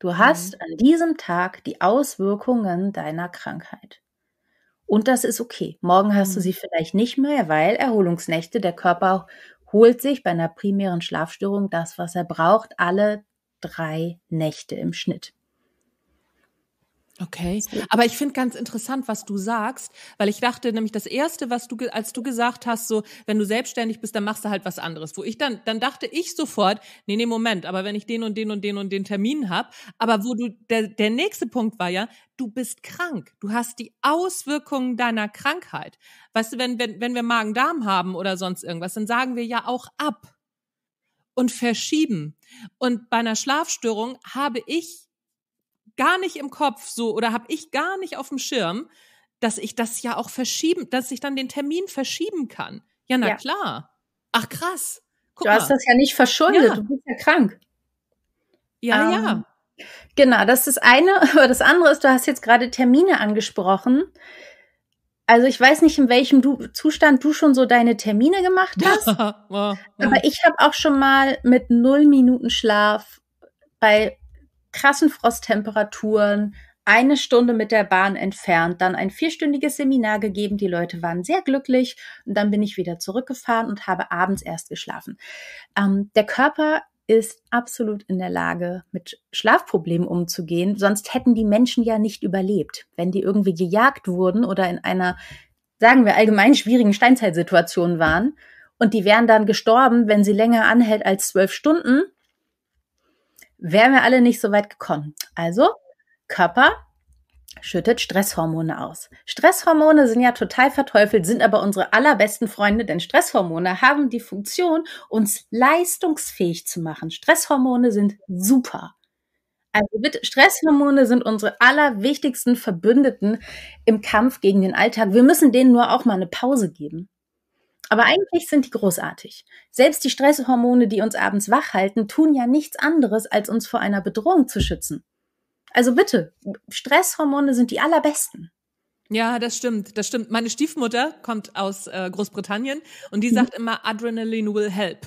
Du mhm. hast mhm. an diesem Tag die Auswirkungen deiner Krankheit. Und das ist okay. Morgen hast mhm. du sie vielleicht nicht mehr, weil Erholungsnächte, der Körper holt sich bei einer primären Schlafstörung das, was er braucht, alle drei Nächte im Schnitt. Okay, aber ich finde ganz interessant, was du sagst, weil ich dachte nämlich das erste, was du als du gesagt hast, so wenn du selbstständig bist, dann machst du halt was anderes. Wo ich dann dann dachte ich sofort, nee, nee, Moment, aber wenn ich den und den und den und den Termin habe, aber wo du der der nächste Punkt war ja, du bist krank. Du hast die Auswirkungen deiner Krankheit. Weißt du, wenn wenn wenn wir Magen-Darm haben oder sonst irgendwas, dann sagen wir ja auch ab und verschieben. Und bei einer Schlafstörung habe ich gar nicht im Kopf so oder habe ich gar nicht auf dem Schirm, dass ich das ja auch verschieben, dass ich dann den Termin verschieben kann. Ja, na ja. klar. Ach krass. Guck du hast mal. das ja nicht verschuldet, ja. du bist ja krank. Ja, ähm, ja. Genau, das ist eine, aber das andere ist, du hast jetzt gerade Termine angesprochen. Also ich weiß nicht, in welchem du, Zustand du schon so deine Termine gemacht hast. Oh, oh. aber ich habe auch schon mal mit null Minuten Schlaf bei krassen Frosttemperaturen, eine Stunde mit der Bahn entfernt, dann ein vierstündiges Seminar gegeben. Die Leute waren sehr glücklich. Und dann bin ich wieder zurückgefahren und habe abends erst geschlafen. Ähm, der Körper ist absolut in der Lage, mit Schlafproblemen umzugehen. Sonst hätten die Menschen ja nicht überlebt. Wenn die irgendwie gejagt wurden oder in einer, sagen wir, allgemein schwierigen Steinzeitsituation waren und die wären dann gestorben, wenn sie länger anhält als zwölf Stunden, wären wir alle nicht so weit gekommen. Also, Körper schüttet Stresshormone aus. Stresshormone sind ja total verteufelt, sind aber unsere allerbesten Freunde, denn Stresshormone haben die Funktion, uns leistungsfähig zu machen. Stresshormone sind super. Also bitte, Stresshormone sind unsere allerwichtigsten Verbündeten im Kampf gegen den Alltag. Wir müssen denen nur auch mal eine Pause geben. Aber eigentlich sind die großartig. Selbst die Stresshormone, die uns abends wach halten, tun ja nichts anderes, als uns vor einer Bedrohung zu schützen. Also bitte, Stresshormone sind die allerbesten. Ja, das stimmt, das stimmt. Meine Stiefmutter kommt aus äh, Großbritannien und die mhm. sagt immer, Adrenaline will help.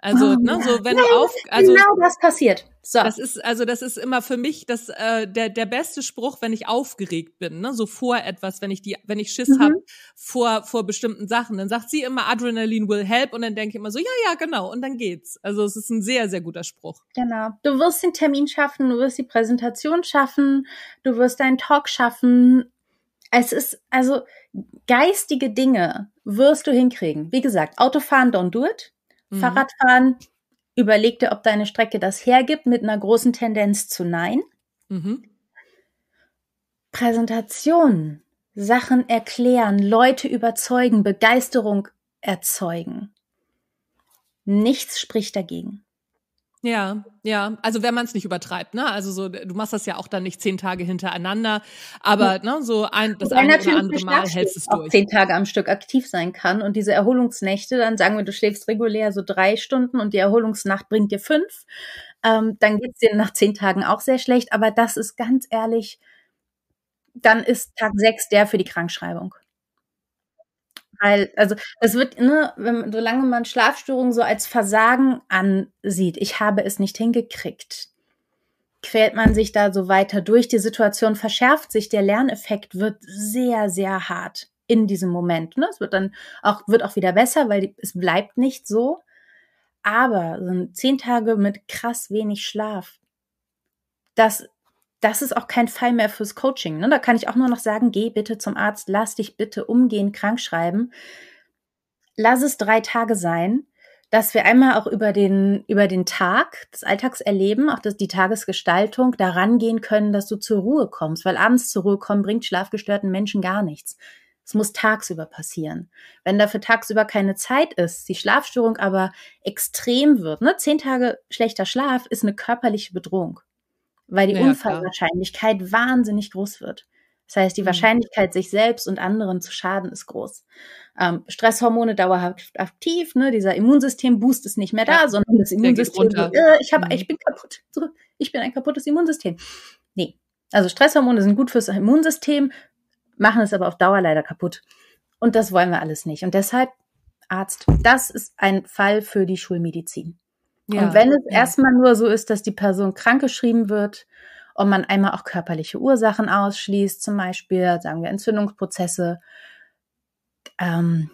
Also, oh, ne, so wenn Nein, du auf, also genau das passiert. So. Das ist also das ist immer für mich das äh, der der beste Spruch, wenn ich aufgeregt bin, ne, so vor etwas, wenn ich die wenn ich Schiss mhm. habe vor vor bestimmten Sachen, dann sagt sie immer Adrenaline will help und dann denke ich immer so, ja, ja, genau und dann geht's. Also, es ist ein sehr sehr guter Spruch. Genau. Du wirst den Termin schaffen, du wirst die Präsentation schaffen, du wirst deinen Talk schaffen. Es ist also geistige Dinge wirst du hinkriegen. Wie gesagt, Autofahren don't do it Mhm. Fahrradfahren, überleg dir, ob deine Strecke das hergibt, mit einer großen Tendenz zu Nein. Mhm. Präsentationen, Sachen erklären, Leute überzeugen, Begeisterung erzeugen. Nichts spricht dagegen. Ja, ja. Also wenn man es nicht übertreibt, ne? Also so, du machst das ja auch dann nicht zehn Tage hintereinander, aber ja. ne, so ein das eine oder andere Mal hältst du es durch. Auch zehn Tage am Stück aktiv sein kann und diese Erholungsnächte, dann sagen wir, du schläfst regulär so drei Stunden und die Erholungsnacht bringt dir fünf, ähm, dann geht's dir nach zehn Tagen auch sehr schlecht. Aber das ist ganz ehrlich, dann ist Tag sechs der für die Krankschreibung. Weil, also es wird, ne, wenn, solange man Schlafstörungen so als Versagen ansieht, ich habe es nicht hingekriegt, quält man sich da so weiter durch. Die Situation verschärft sich, der Lerneffekt wird sehr, sehr hart in diesem Moment. Ne? Es wird dann auch, wird auch wieder besser, weil die, es bleibt nicht so. Aber so zehn Tage mit krass wenig Schlaf, das das ist auch kein Fall mehr fürs Coaching. Ne? Da kann ich auch nur noch sagen, geh bitte zum Arzt, lass dich bitte umgehend krank schreiben. Lass es drei Tage sein, dass wir einmal auch über den, über den Tag, das Alltagserleben, auch das, die Tagesgestaltung daran gehen können, dass du zur Ruhe kommst, weil abends zur Ruhe kommen bringt schlafgestörten Menschen gar nichts. Es muss tagsüber passieren. Wenn dafür tagsüber keine Zeit ist, die Schlafstörung aber extrem wird, ne? zehn Tage schlechter Schlaf ist eine körperliche Bedrohung weil die ja, Unfallwahrscheinlichkeit klar. wahnsinnig groß wird. Das heißt, die mhm. Wahrscheinlichkeit, sich selbst und anderen zu schaden, ist groß. Ähm, Stresshormone dauerhaft aktiv, ne? dieser Immunsystem-Boost ist nicht mehr da, ja, sondern das Immunsystem, äh, ich, hab, mhm. ich bin kaputt, ich bin ein kaputtes Immunsystem. Nee, also Stresshormone sind gut fürs Immunsystem, machen es aber auf Dauer leider kaputt. Und das wollen wir alles nicht. Und deshalb, Arzt, das ist ein Fall für die Schulmedizin. Ja. Und wenn es ja. erstmal nur so ist, dass die Person krankgeschrieben wird und man einmal auch körperliche Ursachen ausschließt, zum Beispiel, sagen wir, Entzündungsprozesse, ähm,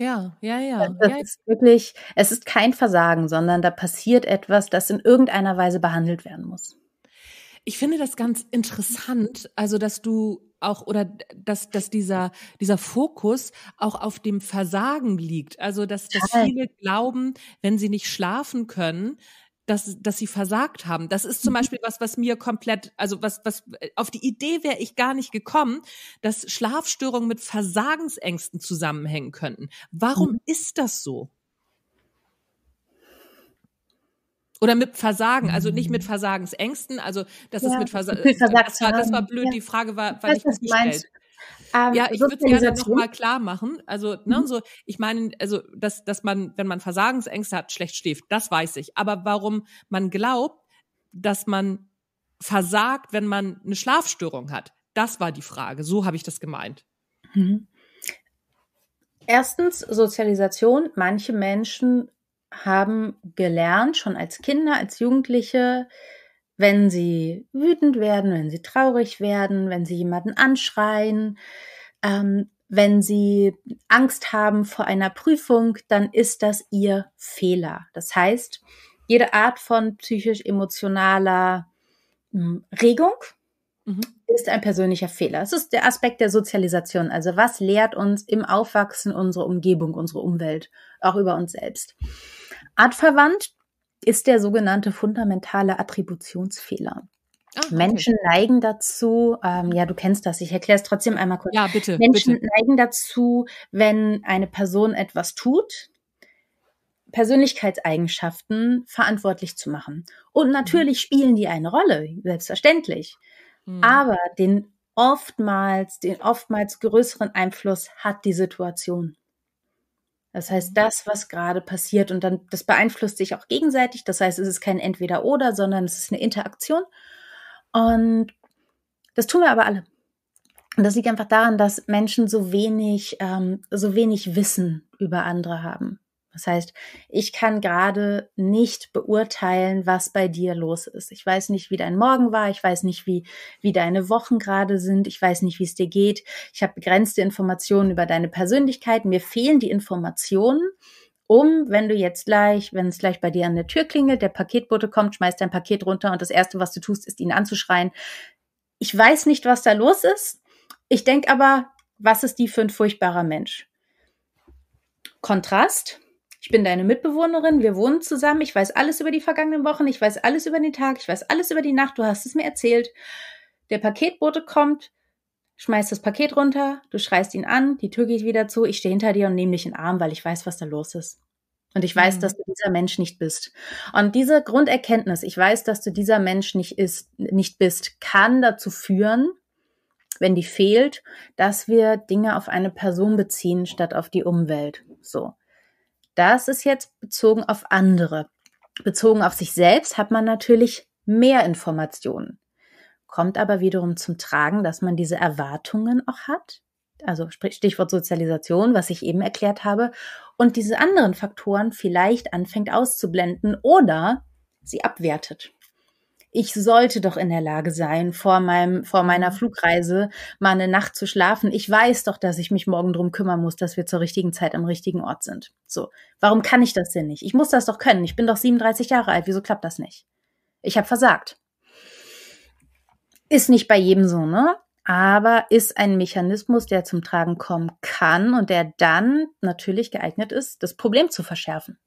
ja, ja, ja. Das ja. ist wirklich, es ist kein Versagen, sondern da passiert etwas, das in irgendeiner Weise behandelt werden muss. Ich finde das ganz interessant, also dass du auch oder dass, dass dieser, dieser Fokus auch auf dem Versagen liegt. Also dass, dass viele glauben, wenn sie nicht schlafen können, dass, dass sie versagt haben. Das ist zum mhm. Beispiel was, was mir komplett, also was, was, auf die Idee wäre ich gar nicht gekommen, dass Schlafstörungen mit Versagensängsten zusammenhängen könnten. Warum mhm. ist das so? Oder mit Versagen, also nicht mit mhm. Versagensängsten, also das ja, ist mit Versagen. Das war, das war blöd, ja. die Frage war, weil ich das gestellt. Ähm, ja, ich würde es gerne nochmal klar machen. Also, ne, mhm. so, ich meine, also, dass, dass man, wenn man Versagensängste hat, schlecht schläft, das weiß ich. Aber warum man glaubt, dass man versagt, wenn man eine Schlafstörung hat, das war die Frage. So habe ich das gemeint. Mhm. Erstens Sozialisation. Manche Menschen haben gelernt, schon als Kinder, als Jugendliche, wenn sie wütend werden, wenn sie traurig werden, wenn sie jemanden anschreien, ähm, wenn sie Angst haben vor einer Prüfung, dann ist das ihr Fehler. Das heißt, jede Art von psychisch-emotionaler hm, Regung mhm. ist ein persönlicher Fehler. Es ist der Aspekt der Sozialisation. Also was lehrt uns im Aufwachsen unsere Umgebung, unsere Umwelt, auch über uns selbst? Artverwandt ist der sogenannte fundamentale Attributionsfehler. Ach, okay. Menschen neigen dazu, ähm, ja, du kennst das, ich erkläre es trotzdem einmal kurz. Ja, bitte. Menschen bitte. neigen dazu, wenn eine Person etwas tut, Persönlichkeitseigenschaften verantwortlich zu machen. Und natürlich mhm. spielen die eine Rolle, selbstverständlich. Mhm. Aber den oftmals, den oftmals größeren Einfluss hat die Situation. Das heißt, mhm. das, was gerade passiert und dann, das beeinflusst sich auch gegenseitig. Das heißt, es ist kein Entweder-Oder, sondern es ist eine Interaktion. Und das tun wir aber alle. Und das liegt einfach daran, dass Menschen so wenig, ähm, so wenig Wissen über andere haben. Das heißt, ich kann gerade nicht beurteilen, was bei dir los ist. Ich weiß nicht, wie dein Morgen war. Ich weiß nicht, wie, wie deine Wochen gerade sind. Ich weiß nicht, wie es dir geht. Ich habe begrenzte Informationen über deine Persönlichkeit. Mir fehlen die Informationen, um, wenn du jetzt gleich, wenn es gleich bei dir an der Tür klingelt, der Paketbote kommt, schmeißt dein Paket runter und das Erste, was du tust, ist ihn anzuschreien. Ich weiß nicht, was da los ist. Ich denke aber, was ist die für ein furchtbarer Mensch? Kontrast ich bin deine Mitbewohnerin, wir wohnen zusammen, ich weiß alles über die vergangenen Wochen, ich weiß alles über den Tag, ich weiß alles über die Nacht, du hast es mir erzählt. Der Paketbote kommt, schmeißt das Paket runter, du schreist ihn an, die Tür geht wieder zu, ich stehe hinter dir und nehme dich in den Arm, weil ich weiß, was da los ist. Und ich weiß, mhm. dass du dieser Mensch nicht bist. Und diese Grunderkenntnis, ich weiß, dass du dieser Mensch nicht ist, nicht bist, kann dazu führen, wenn die fehlt, dass wir Dinge auf eine Person beziehen statt auf die Umwelt. So. Das ist jetzt bezogen auf andere. Bezogen auf sich selbst hat man natürlich mehr Informationen. Kommt aber wiederum zum Tragen, dass man diese Erwartungen auch hat. Also Stichwort Sozialisation, was ich eben erklärt habe. Und diese anderen Faktoren vielleicht anfängt auszublenden oder sie abwertet ich sollte doch in der Lage sein, vor meinem, vor meiner mhm. Flugreise mal eine Nacht zu schlafen. Ich weiß doch, dass ich mich morgen drum kümmern muss, dass wir zur richtigen Zeit am richtigen Ort sind. So. Warum kann ich das denn nicht? Ich muss das doch können. Ich bin doch 37 Jahre alt. Wieso klappt das nicht? Ich habe versagt. Ist nicht bei jedem so, ne? aber ist ein Mechanismus, der zum Tragen kommen kann und der dann natürlich geeignet ist, das Problem zu verschärfen.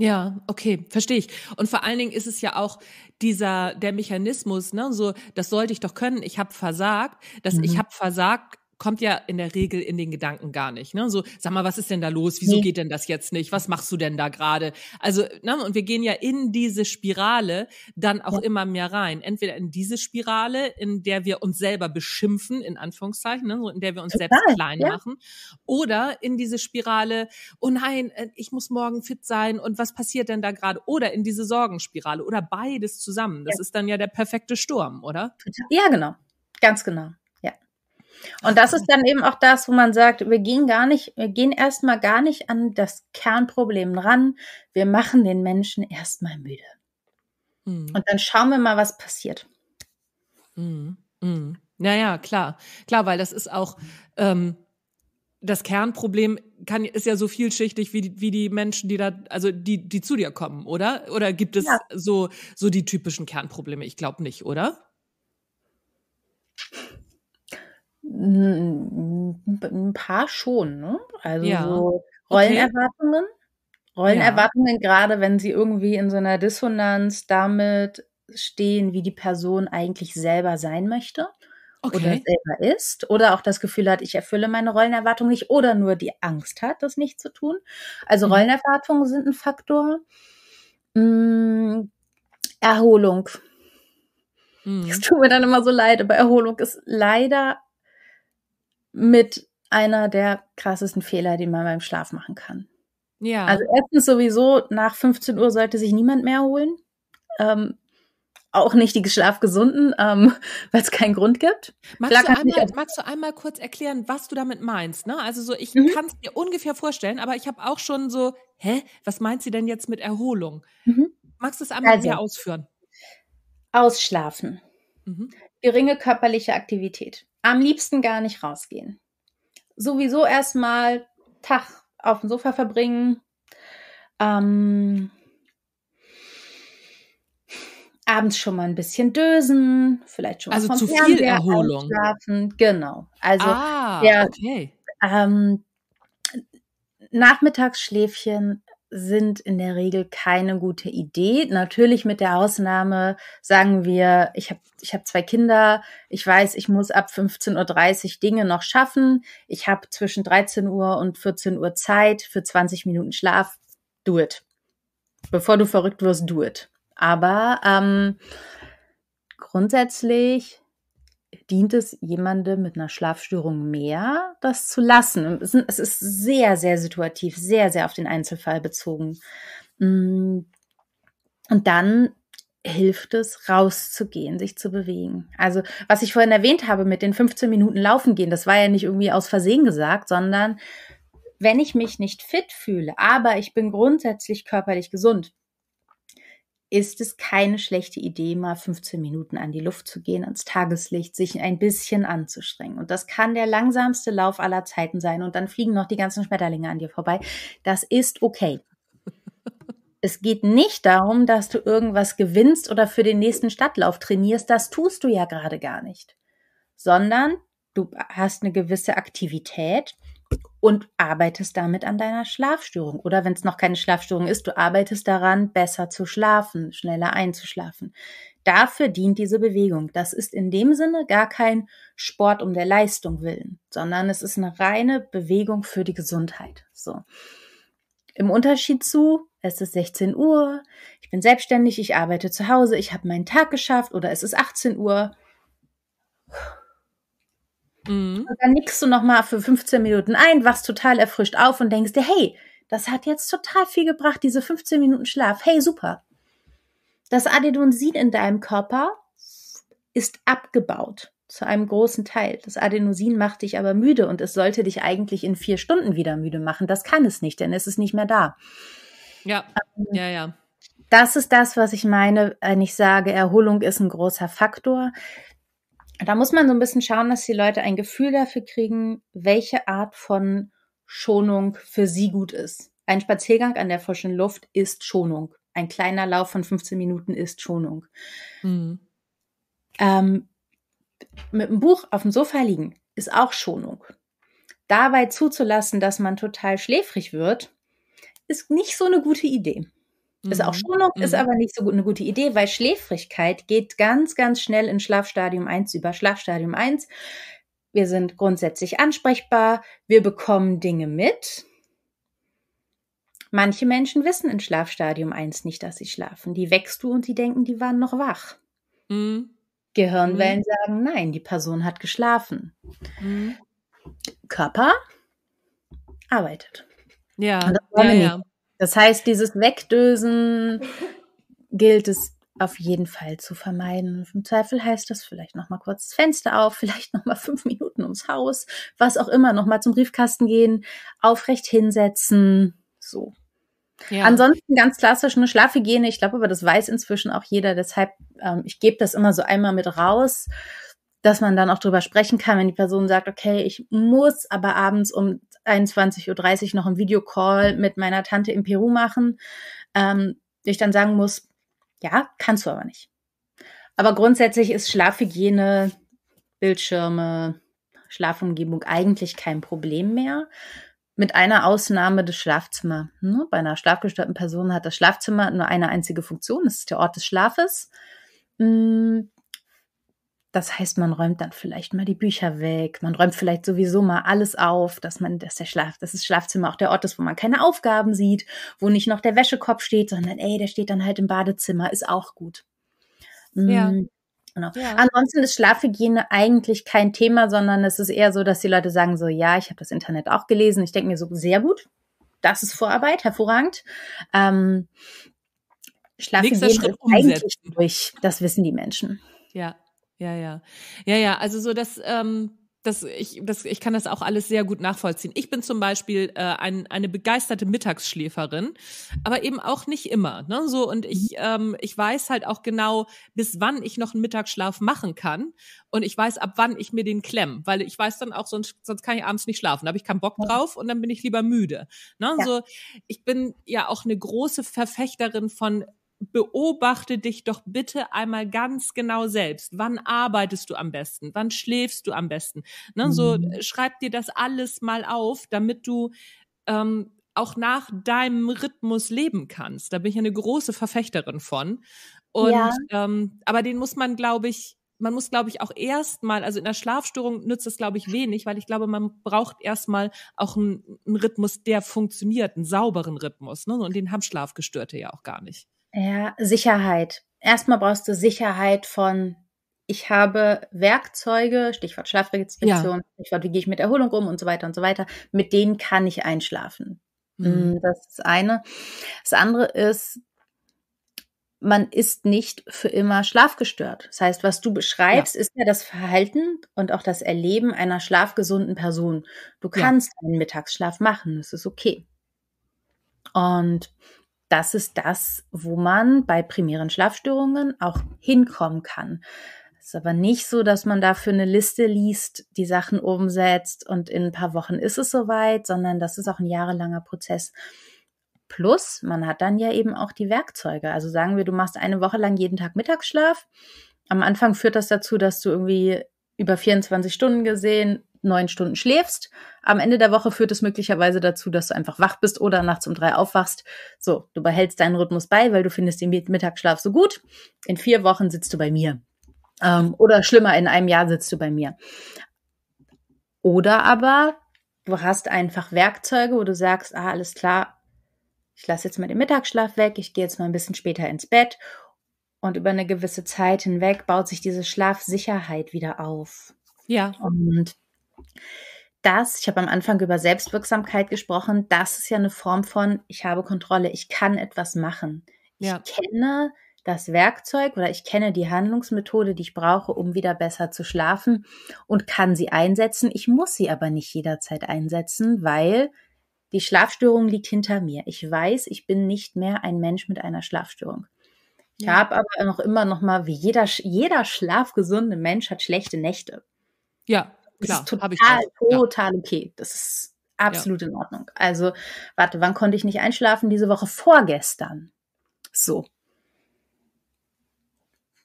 Ja, okay, verstehe ich. Und vor allen Dingen ist es ja auch dieser der Mechanismus, ne, so das sollte ich doch können. Ich habe versagt, dass mhm. ich habe versagt kommt ja in der Regel in den Gedanken gar nicht. Ne? So, sag mal, was ist denn da los? Wieso nee. geht denn das jetzt nicht? Was machst du denn da gerade? Also, ne? und wir gehen ja in diese Spirale dann auch ja. immer mehr rein. Entweder in diese Spirale, in der wir uns selber beschimpfen, in Anführungszeichen, ne? so, in der wir uns Total, selbst klein ja. machen, oder in diese Spirale, oh nein, äh, ich muss morgen fit sein und was passiert denn da gerade? Oder in diese Sorgenspirale oder beides zusammen. Das ja. ist dann ja der perfekte Sturm, oder? Ja, genau. Ganz genau. Und das ist dann eben auch das, wo man sagt, wir gehen gar nicht, wir gehen erstmal gar nicht an das Kernproblem ran. Wir machen den Menschen erstmal müde. Mhm. Und dann schauen wir mal, was passiert. Mhm. Mhm. Naja, klar. Klar, weil das ist auch, ähm, das Kernproblem kann, ist ja so vielschichtig wie die, wie die Menschen, die da, also die, die zu dir kommen, oder? Oder gibt es ja. so, so die typischen Kernprobleme? Ich glaube nicht, oder? Ein paar schon, ne? Also ja. so Rollenerwartungen. Okay. Rollenerwartungen, ja. gerade wenn sie irgendwie in so einer Dissonanz damit stehen, wie die Person eigentlich selber sein möchte okay. oder selber ist oder auch das Gefühl hat, ich erfülle meine Rollenerwartung nicht oder nur die Angst hat, das nicht zu tun. Also mhm. Rollenerwartungen sind ein Faktor. Hm, Erholung. Mhm. Es mhm. tut mir dann immer so leid, aber Erholung ist leider mit einer der krassesten Fehler, die man beim Schlaf machen kann. Ja. Also erstens sowieso, nach 15 Uhr sollte sich niemand mehr holen. Ähm, auch nicht die Schlafgesunden, ähm, weil es keinen Grund gibt. Magst du, einmal, magst du, einmal, kurz erklären, was du damit meinst? Ne? Also so, ich mhm. kann es mir ungefähr vorstellen, aber ich habe auch schon so, hä, was meint sie denn jetzt mit Erholung? Mhm. Magst du es einmal also, mehr ausführen? Ausschlafen. Mhm. Geringe körperliche Aktivität. Am liebsten gar nicht rausgehen. Sowieso erstmal Tag auf dem Sofa verbringen. Ähm, abends schon mal ein bisschen dösen, vielleicht schon mal also vom zu Fernseher viel Erholung. Einschlafen. Genau. Also ah, der, okay. ähm, Nachmittagsschläfchen sind in der Regel keine gute Idee. Natürlich mit der Ausnahme, sagen wir, ich habe ich hab zwei Kinder, ich weiß, ich muss ab 15.30 Uhr Dinge noch schaffen, ich habe zwischen 13 Uhr und 14 Uhr Zeit für 20 Minuten Schlaf, do it. Bevor du verrückt wirst, do it. Aber ähm, grundsätzlich dient es jemandem mit einer Schlafstörung mehr, das zu lassen. Es ist sehr, sehr situativ, sehr, sehr auf den Einzelfall bezogen. Mm. Und dann hilft es, rauszugehen, sich zu bewegen. Also, was ich vorhin erwähnt habe mit den 15 Minuten Laufen gehen, das war ja nicht irgendwie aus Versehen gesagt, sondern wenn ich mich nicht fit fühle, aber ich bin grundsätzlich körperlich gesund, ist es keine schlechte Idee, mal 15 Minuten an die Luft zu gehen, ans Tageslicht, sich ein bisschen anzustrengen. Und das kann der langsamste Lauf aller Zeiten sein. Und dann fliegen noch die ganzen Schmetterlinge an dir vorbei. Das ist okay. es geht nicht darum, dass du irgendwas gewinnst oder für den nächsten Stadtlauf trainierst. Das tust du ja gerade gar nicht. Sondern du hast eine gewisse Aktivität und arbeitest damit an deiner Schlafstörung. Oder wenn es noch keine Schlafstörung ist, du arbeitest daran, besser zu schlafen, schneller einzuschlafen. Dafür dient diese Bewegung. Das ist in dem Sinne gar kein Sport um der Leistung willen, sondern es ist eine reine Bewegung für die Gesundheit. So. Im Unterschied zu, es ist 16 Uhr, ich bin selbstständig, ich arbeite zu Hause, ich habe meinen Tag geschafft oder es ist 18 Uhr, Mhm. Und dann nickst du nochmal für 15 Minuten ein, wachst total erfrischt auf und denkst dir, hey, das hat jetzt total viel gebracht, diese 15 Minuten Schlaf. Hey, super. Das Adenosin in deinem Körper ist abgebaut zu einem großen Teil. Das Adenosin macht dich aber müde und es sollte dich eigentlich in vier Stunden wieder müde machen. Das kann es nicht, denn es ist nicht mehr da. Ja, ähm, ja, ja. Das ist das, was ich meine, wenn ich sage, Erholung ist ein großer Faktor da muss man so ein bisschen schauen, dass die Leute ein Gefühl dafür kriegen, welche Art von Schonung für sie gut ist. Ein Spaziergang an der frischen Luft ist Schonung. Ein kleiner Lauf von 15 Minuten ist Schonung. Mhm. Ähm, mit einem Buch auf dem Sofa liegen ist auch Schonung. Dabei zuzulassen, dass man total schläfrig wird, ist nicht so eine gute Idee. Ist auch Schonung, mhm. ist mhm. aber nicht so gut, eine gute Idee, weil Schläfrigkeit geht ganz, ganz schnell in Schlafstadium 1 über. Schlafstadium 1, wir sind grundsätzlich ansprechbar, wir bekommen Dinge mit. Manche Menschen wissen in Schlafstadium 1 nicht, dass sie schlafen. Die wächst du und die denken, die waren noch wach. Mhm. Gehirnwellen mhm. sagen, nein, die Person hat geschlafen. Mhm. Körper arbeitet. Ja, ja, ja. Das heißt, dieses Wegdösen gilt es auf jeden Fall zu vermeiden. Im Zweifel heißt das vielleicht noch mal kurz das Fenster auf, vielleicht noch mal fünf Minuten ums Haus, was auch immer, noch mal zum Briefkasten gehen, aufrecht hinsetzen, so. Ja. Ansonsten ganz klassisch eine Schlafhygiene. Ich glaube, aber das weiß inzwischen auch jeder. Deshalb ähm, ich gebe das immer so einmal mit raus dass man dann auch drüber sprechen kann, wenn die Person sagt, okay, ich muss aber abends um 21.30 Uhr noch einen Videocall mit meiner Tante in Peru machen, ähm, ich dann sagen muss, ja, kannst du aber nicht. Aber grundsätzlich ist Schlafhygiene, Bildschirme, Schlafumgebung eigentlich kein Problem mehr. Mit einer Ausnahme des Schlafzimmers. Hm, bei einer schlafgestörten Person hat das Schlafzimmer nur eine einzige Funktion, das ist der Ort des Schlafes. Hm, das heißt, man räumt dann vielleicht mal die Bücher weg, man räumt vielleicht sowieso mal alles auf, dass man, dass der Schlaf, dass das Schlafzimmer auch der Ort ist, wo man keine Aufgaben sieht, wo nicht noch der Wäschekorb steht, sondern ey, der steht dann halt im Badezimmer, ist auch gut. Ja. Mm, genau. Ja. Ansonsten ist Schlafhygiene eigentlich kein Thema, sondern es ist eher so, dass die Leute sagen so, ja, ich habe das Internet auch gelesen. Ich denke mir so, sehr gut. Das ist Vorarbeit, hervorragend. Ähm, Schlafhygiene ist umsetzen. eigentlich durch. Das wissen die Menschen. Ja, ja, ja. Ja, ja, also so das, ähm, das, ich, das, ich kann das auch alles sehr gut nachvollziehen. Ich bin zum Beispiel äh, ein, eine begeisterte Mittagsschläferin, aber eben auch nicht immer. Ne? So und ich, mhm. ähm, ich weiß halt auch genau, bis wann ich noch einen Mittagsschlaf machen kann und ich weiß, ab wann ich mir den klemm, weil ich weiß dann auch, sonst, sonst kann ich abends nicht schlafen. Da habe ich keinen Bock drauf und dann bin ich lieber müde. Ne? Ja. So, ich bin ja auch eine große Verfechterin von beobachte dich doch bitte einmal ganz genau selbst. Wann arbeitest du am besten? Wann schläfst du am besten? Ne, so mhm. äh, schreib dir das alles mal auf, damit du ähm, auch nach deinem Rhythmus leben kannst. Da bin ich eine große Verfechterin von. Und ja. ähm, aber den muss man, glaube ich, man muss, glaube ich, auch erstmal, also in der Schlafstörung nützt es, glaube ich, wenig, weil ich glaube, man braucht erstmal auch einen, einen Rhythmus, der funktioniert, einen sauberen Rhythmus. Ne? Und den haben Schlafgestörte ja auch gar nicht. Ja, Sicherheit. Erstmal brauchst du Sicherheit von, ich habe Werkzeuge, Stichwort Schlafregistration, ja. Stichwort, wie gehe ich mit Erholung um und so weiter und so weiter. Mit denen kann ich einschlafen. Mhm. Mm, das ist das eine. Das andere ist, man ist nicht für immer schlafgestört. Das heißt, was du beschreibst, ja. ist ja das Verhalten und auch das Erleben einer schlafgesunden Person. Du kannst ja. einen Mittagsschlaf machen, das ist okay. Und das ist das, wo man bei primären Schlafstörungen auch hinkommen kann. Es ist aber nicht so, dass man dafür eine Liste liest, die Sachen umsetzt und in ein paar Wochen ist es soweit, sondern das ist auch ein jahrelanger Prozess. Plus, man hat dann ja eben auch die Werkzeuge. Also sagen wir, du machst eine Woche lang jeden Tag Mittagsschlaf. Am Anfang führt das dazu, dass du irgendwie über 24 Stunden gesehen neun Stunden schläfst. Am Ende der Woche führt es möglicherweise dazu, dass du einfach wach bist oder nachts um drei aufwachst. So, du behältst deinen Rhythmus bei, weil du findest den Mittagsschlaf so gut. In vier Wochen sitzt du bei mir. Ähm, oder schlimmer, in einem Jahr sitzt du bei mir. Oder aber du hast einfach Werkzeuge, wo du sagst, ah, alles klar, ich lasse jetzt mal den Mittagsschlaf weg, ich gehe jetzt mal ein bisschen später ins Bett. Und über eine gewisse Zeit hinweg baut sich diese Schlafsicherheit wieder auf. Ja. Und das, ich habe am Anfang über Selbstwirksamkeit gesprochen, das ist ja eine Form von, ich habe Kontrolle, ich kann etwas machen. Ja. Ich kenne das Werkzeug oder ich kenne die Handlungsmethode, die ich brauche, um wieder besser zu schlafen und kann sie einsetzen. Ich muss sie aber nicht jederzeit einsetzen, weil die Schlafstörung liegt hinter mir. Ich weiß, ich bin nicht mehr ein Mensch mit einer Schlafstörung. Ich ja. habe aber noch immer noch mal, wie jeder, jeder schlafgesunde Mensch hat schlechte Nächte. Ja, Klar, das ist total, total okay. Das ist absolut ja. in Ordnung. Also, warte, wann konnte ich nicht einschlafen? Diese Woche vorgestern. So.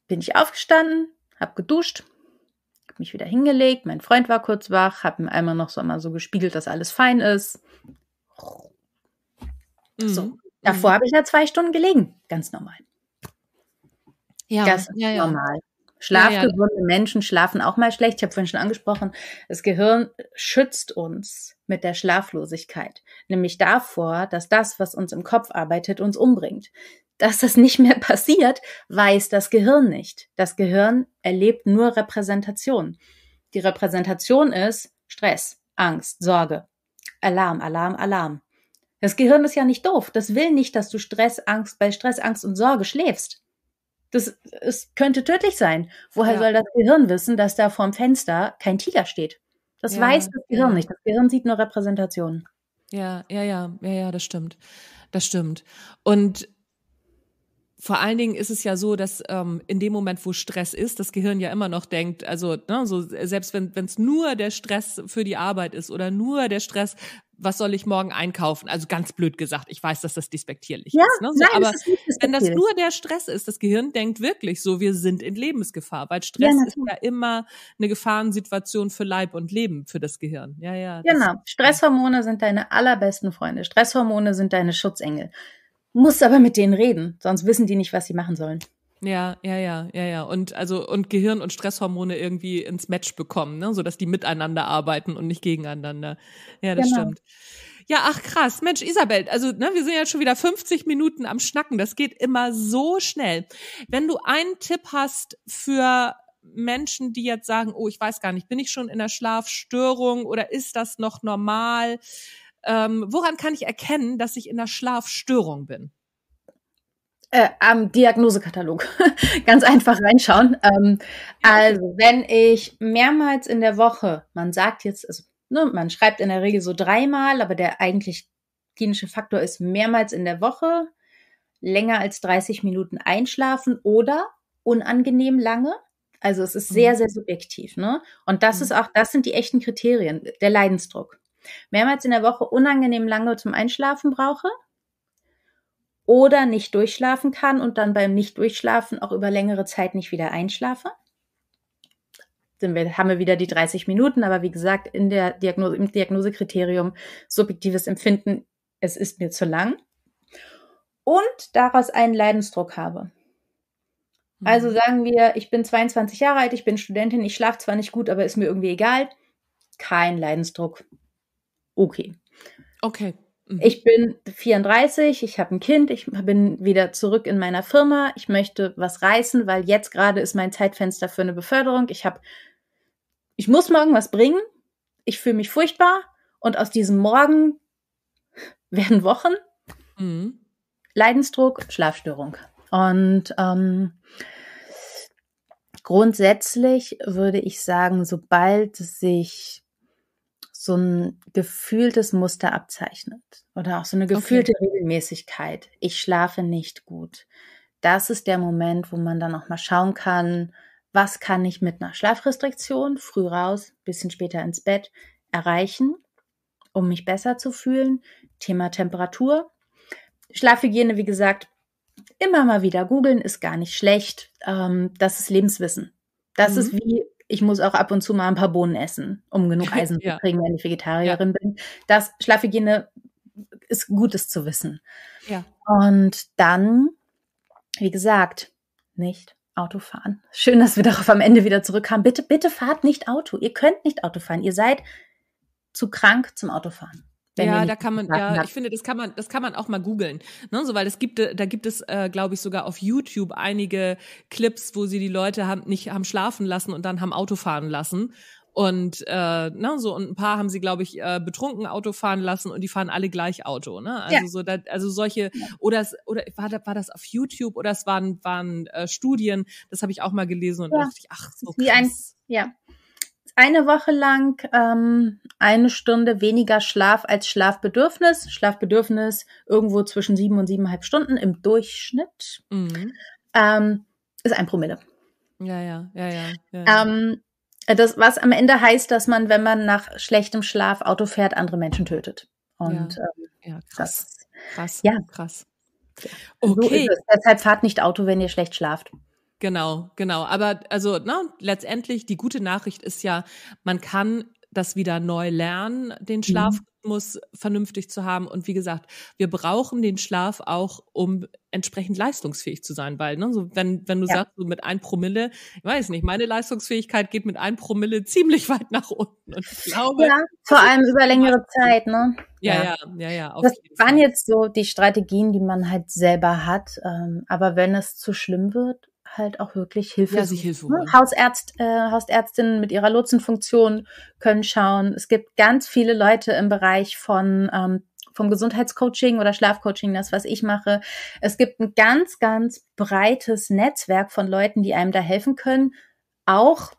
Bin ich aufgestanden, hab geduscht, hab mich wieder hingelegt, mein Freund war kurz wach, hab mir einmal noch so einmal so gespiegelt, dass alles fein ist. Mhm. So. Davor mhm. habe ich ja zwei Stunden gelegen. Ganz normal. Ja, ganz ja, normal. Ja. Schlafgewundene ja, ja. Menschen schlafen auch mal schlecht. Ich habe vorhin schon angesprochen, das Gehirn schützt uns mit der Schlaflosigkeit, nämlich davor, dass das, was uns im Kopf arbeitet, uns umbringt. Dass das nicht mehr passiert, weiß das Gehirn nicht. Das Gehirn erlebt nur Repräsentation. Die Repräsentation ist Stress, Angst, Sorge, Alarm, Alarm, Alarm. Das Gehirn ist ja nicht doof. Das will nicht, dass du Stress, Angst bei Stress, Angst und Sorge schläfst. Das es könnte tödlich sein. Woher ja. soll das Gehirn wissen, dass da vorm Fenster kein Tiger steht? Das ja, weiß das Gehirn nicht. Das Gehirn sieht nur Repräsentationen. Ja, ja, ja, ja, ja, das stimmt. Das stimmt. Und vor allen Dingen ist es ja so, dass ähm, in dem Moment, wo Stress ist, das Gehirn ja immer noch denkt, also ne, so selbst wenn es nur der Stress für die Arbeit ist oder nur der Stress, was soll ich morgen einkaufen? Also ganz blöd gesagt, ich weiß, dass das despektierlich ja, ist. Ne? So, nein, aber ist wenn das nur der Stress ist, das Gehirn denkt wirklich so, wir sind in Lebensgefahr, weil Stress ja, ist ja immer eine Gefahrensituation für Leib und Leben für das Gehirn. Ja, ja. Genau. Stresshormone sind deine allerbesten Freunde. Stresshormone sind deine Schutzengel musst aber mit denen reden, sonst wissen die nicht, was sie machen sollen. Ja, ja, ja, ja, ja. Und also und Gehirn und Stresshormone irgendwie ins Match bekommen, ne? sodass die miteinander arbeiten und nicht gegeneinander. Ja, das genau. stimmt. Ja, ach krass, Mensch, Isabel, also ne, wir sind jetzt schon wieder 50 Minuten am Schnacken. Das geht immer so schnell. Wenn du einen Tipp hast für Menschen, die jetzt sagen, oh, ich weiß gar nicht, bin ich schon in der Schlafstörung oder ist das noch normal? Ähm, woran kann ich erkennen, dass ich in einer Schlafstörung bin? Äh, am Diagnosekatalog. Ganz einfach reinschauen. Ähm, also, wenn ich mehrmals in der Woche, man sagt jetzt, also, ne, man schreibt in der Regel so dreimal, aber der eigentlich klinische Faktor ist mehrmals in der Woche, länger als 30 Minuten einschlafen oder unangenehm lange. Also es ist sehr, mhm. sehr subjektiv. Ne? Und das mhm. ist auch, das sind die echten Kriterien, der Leidensdruck mehrmals in der Woche unangenehm lange zum Einschlafen brauche oder nicht durchschlafen kann und dann beim Nicht-Durchschlafen auch über längere Zeit nicht wieder einschlafe. Dann haben wir wieder die 30 Minuten, aber wie gesagt, in der Diagnose, im Diagnosekriterium subjektives Empfinden, es ist mir zu lang. Und daraus einen Leidensdruck habe. Mhm. Also sagen wir, ich bin 22 Jahre alt, ich bin Studentin, ich schlafe zwar nicht gut, aber ist mir irgendwie egal. Kein Leidensdruck okay. Okay. Mhm. Ich bin 34, ich habe ein Kind, ich bin wieder zurück in meiner Firma, ich möchte was reißen, weil jetzt gerade ist mein Zeitfenster für eine Beförderung. Ich habe, ich muss morgen was bringen, ich fühle mich furchtbar und aus diesem Morgen werden Wochen. Mhm. Leidensdruck, Schlafstörung. Und ähm, grundsätzlich würde ich sagen, sobald sich so ein gefühltes Muster abzeichnet oder auch so eine gefühlte okay. Regelmäßigkeit. Ich schlafe nicht gut. Das ist der Moment, wo man dann auch mal schauen kann, was kann ich mit einer Schlafrestriktion früh raus, bisschen später ins Bett erreichen, um mich besser zu fühlen. Thema Temperatur. Schlafhygiene, wie gesagt, immer mal wieder googeln ist gar nicht schlecht. Ähm, das ist Lebenswissen. Das mhm. ist wie ich muss auch ab und zu mal ein paar Bohnen essen, um genug Eisen ja. zu kriegen, wenn ich Vegetarierin ja. bin. Das Schlafhygiene ist Gutes zu wissen. Ja. Und dann, wie gesagt, nicht Auto fahren. Schön, dass wir darauf am Ende wieder zurückkamen. Bitte, bitte fahrt nicht Auto. Ihr könnt nicht Auto fahren. Ihr seid zu krank zum Autofahren ja, da kann man, ja, hat. ich finde, das kann man, das kann man auch mal googeln, ne? So, weil es gibt, äh, da gibt es, äh, glaube ich, sogar auf YouTube einige Clips, wo sie die Leute haben nicht haben schlafen lassen und dann haben Auto fahren lassen und äh, ne, so und ein paar haben sie, glaube ich, äh, betrunken Auto fahren lassen und die fahren alle gleich Auto, ne? Also ja. so, da, also solche ja. oder es, oder war das, war das auf YouTube oder es waren waren äh, Studien, das habe ich auch mal gelesen und ja. dachte ich, ach so krass. wie ein ja eine Woche lang ähm, eine Stunde weniger Schlaf als Schlafbedürfnis. Schlafbedürfnis irgendwo zwischen sieben und siebeneinhalb Stunden im Durchschnitt mhm. ähm, ist ein Promille. Ja, ja, ja, ja. ja, ja. Ähm, das, was am Ende heißt, dass man, wenn man nach schlechtem Schlaf Auto fährt, andere Menschen tötet. Und ja, ähm, ja krass. Das, krass. Ja, krass. Okay. So Deshalb fahrt nicht Auto, wenn ihr schlecht schlaft. Genau, genau. Aber also na, ne, letztendlich die gute Nachricht ist ja, man kann das wieder neu lernen, den mhm. Schlafrhythmus mhm. vernünftig zu haben. Und wie gesagt, wir brauchen den Schlaf auch, um entsprechend leistungsfähig zu sein, weil ne, so wenn, wenn du ja. sagst, so mit ein Promille, ich weiß nicht, meine Leistungsfähigkeit geht mit ein Promille ziemlich weit nach unten. Und ich glaube, ja, vor allem über längere Zeit, ne? Ja, ja, ja, ja. ja das waren jetzt so die Strategien, die man halt selber hat. Ähm, aber wenn es zu schlimm wird, halt auch wirklich Hilfe. Ja, sich Hilfe ne? holen. Hausärzt, äh, Hausärztinnen mit ihrer Lotsenfunktion können schauen. Es gibt ganz viele Leute im Bereich von ähm, vom Gesundheitscoaching oder Schlafcoaching, das was ich mache. Es gibt ein ganz ganz breites Netzwerk von Leuten, die einem da helfen können, auch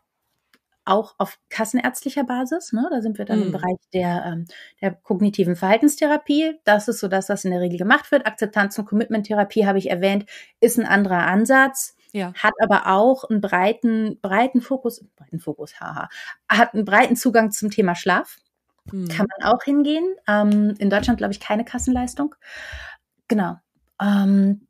auch auf kassenärztlicher Basis. Ne? Da sind wir dann mhm. im Bereich der, ähm, der kognitiven Verhaltenstherapie. Das ist so das, was in der Regel gemacht wird. Akzeptanz- und Commitment-Therapie habe ich erwähnt, ist ein anderer Ansatz ja. hat aber auch einen breiten, breiten Fokus, breiten Fokus, haha, hat einen breiten Zugang zum Thema Schlaf. Hm. Kann man auch hingehen. Ähm, in Deutschland, glaube ich, keine Kassenleistung. Genau. Ähm,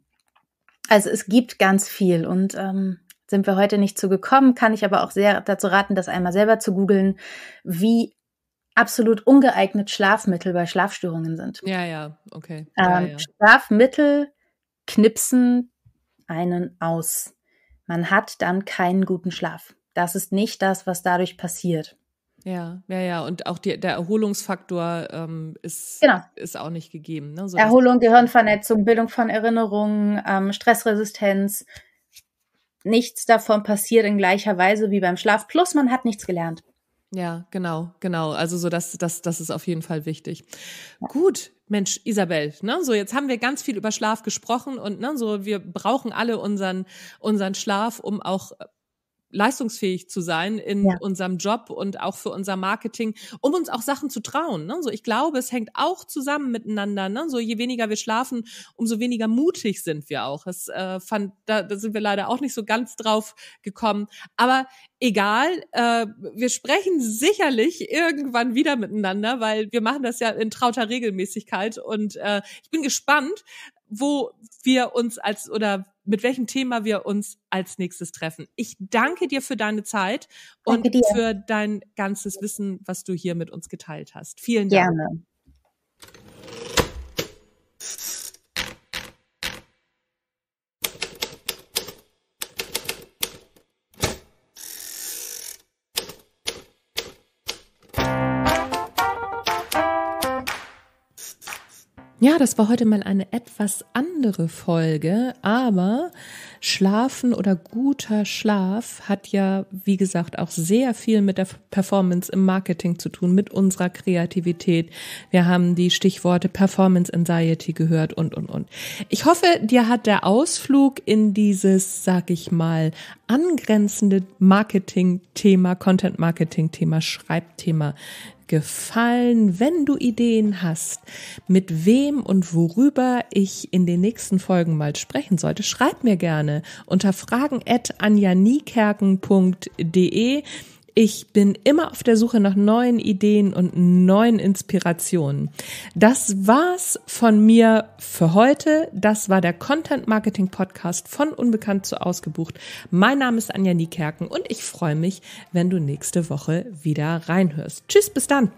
also es gibt ganz viel und ähm, sind wir heute nicht zu gekommen, kann ich aber auch sehr dazu raten, das einmal selber zu googeln, wie absolut ungeeignet Schlafmittel bei Schlafstörungen sind. Ja, ja, okay. Ja, ähm, ja. Schlafmittel knipsen einen aus man hat dann keinen guten Schlaf. Das ist nicht das, was dadurch passiert. Ja, ja, ja. Und auch die, der Erholungsfaktor ähm, ist, genau. ist auch nicht gegeben. Ne? So Erholung, Gehirnvernetzung, Bildung von Erinnerungen, ähm, Stressresistenz. Nichts davon passiert in gleicher Weise wie beim Schlaf. Plus man hat nichts gelernt. Ja, genau, genau. Also so, das, das, das ist auf jeden Fall wichtig. Gut, Mensch, Isabel, ne? So, jetzt haben wir ganz viel über Schlaf gesprochen und ne, so, wir brauchen alle unseren, unseren Schlaf, um auch leistungsfähig zu sein in ja. unserem Job und auch für unser Marketing, um uns auch Sachen zu trauen. Ne? So, ich glaube, es hängt auch zusammen miteinander. Ne? So, je weniger wir schlafen, umso weniger mutig sind wir auch. Das äh, fand, da, da sind wir leider auch nicht so ganz drauf gekommen. Aber egal, äh, wir sprechen sicherlich irgendwann wieder miteinander, weil wir machen das ja in trauter Regelmäßigkeit. Und äh, ich bin gespannt, wo wir uns als oder mit welchem Thema wir uns als nächstes treffen. Ich danke dir für deine Zeit und für dein ganzes Wissen, was du hier mit uns geteilt hast. Vielen Dank. Gerne. Ja, das war heute mal eine etwas andere Folge, aber Schlafen oder guter Schlaf hat ja, wie gesagt, auch sehr viel mit der Performance im Marketing zu tun, mit unserer Kreativität. Wir haben die Stichworte Performance Anxiety gehört und, und, und. Ich hoffe, dir hat der Ausflug in dieses, sag ich mal, angrenzende Marketing-Thema, Content-Marketing-Thema, Schreibthema gefallen. Wenn du Ideen hast, mit wem und worüber ich in den nächsten Folgen mal sprechen sollte, schreib mir gerne unter fragen.anjaniekerken.de. Ich bin immer auf der Suche nach neuen Ideen und neuen Inspirationen. Das war's von mir für heute. Das war der Content Marketing Podcast von Unbekannt zu Ausgebucht. Mein Name ist Anja Niekerken und ich freue mich, wenn du nächste Woche wieder reinhörst. Tschüss, bis dann.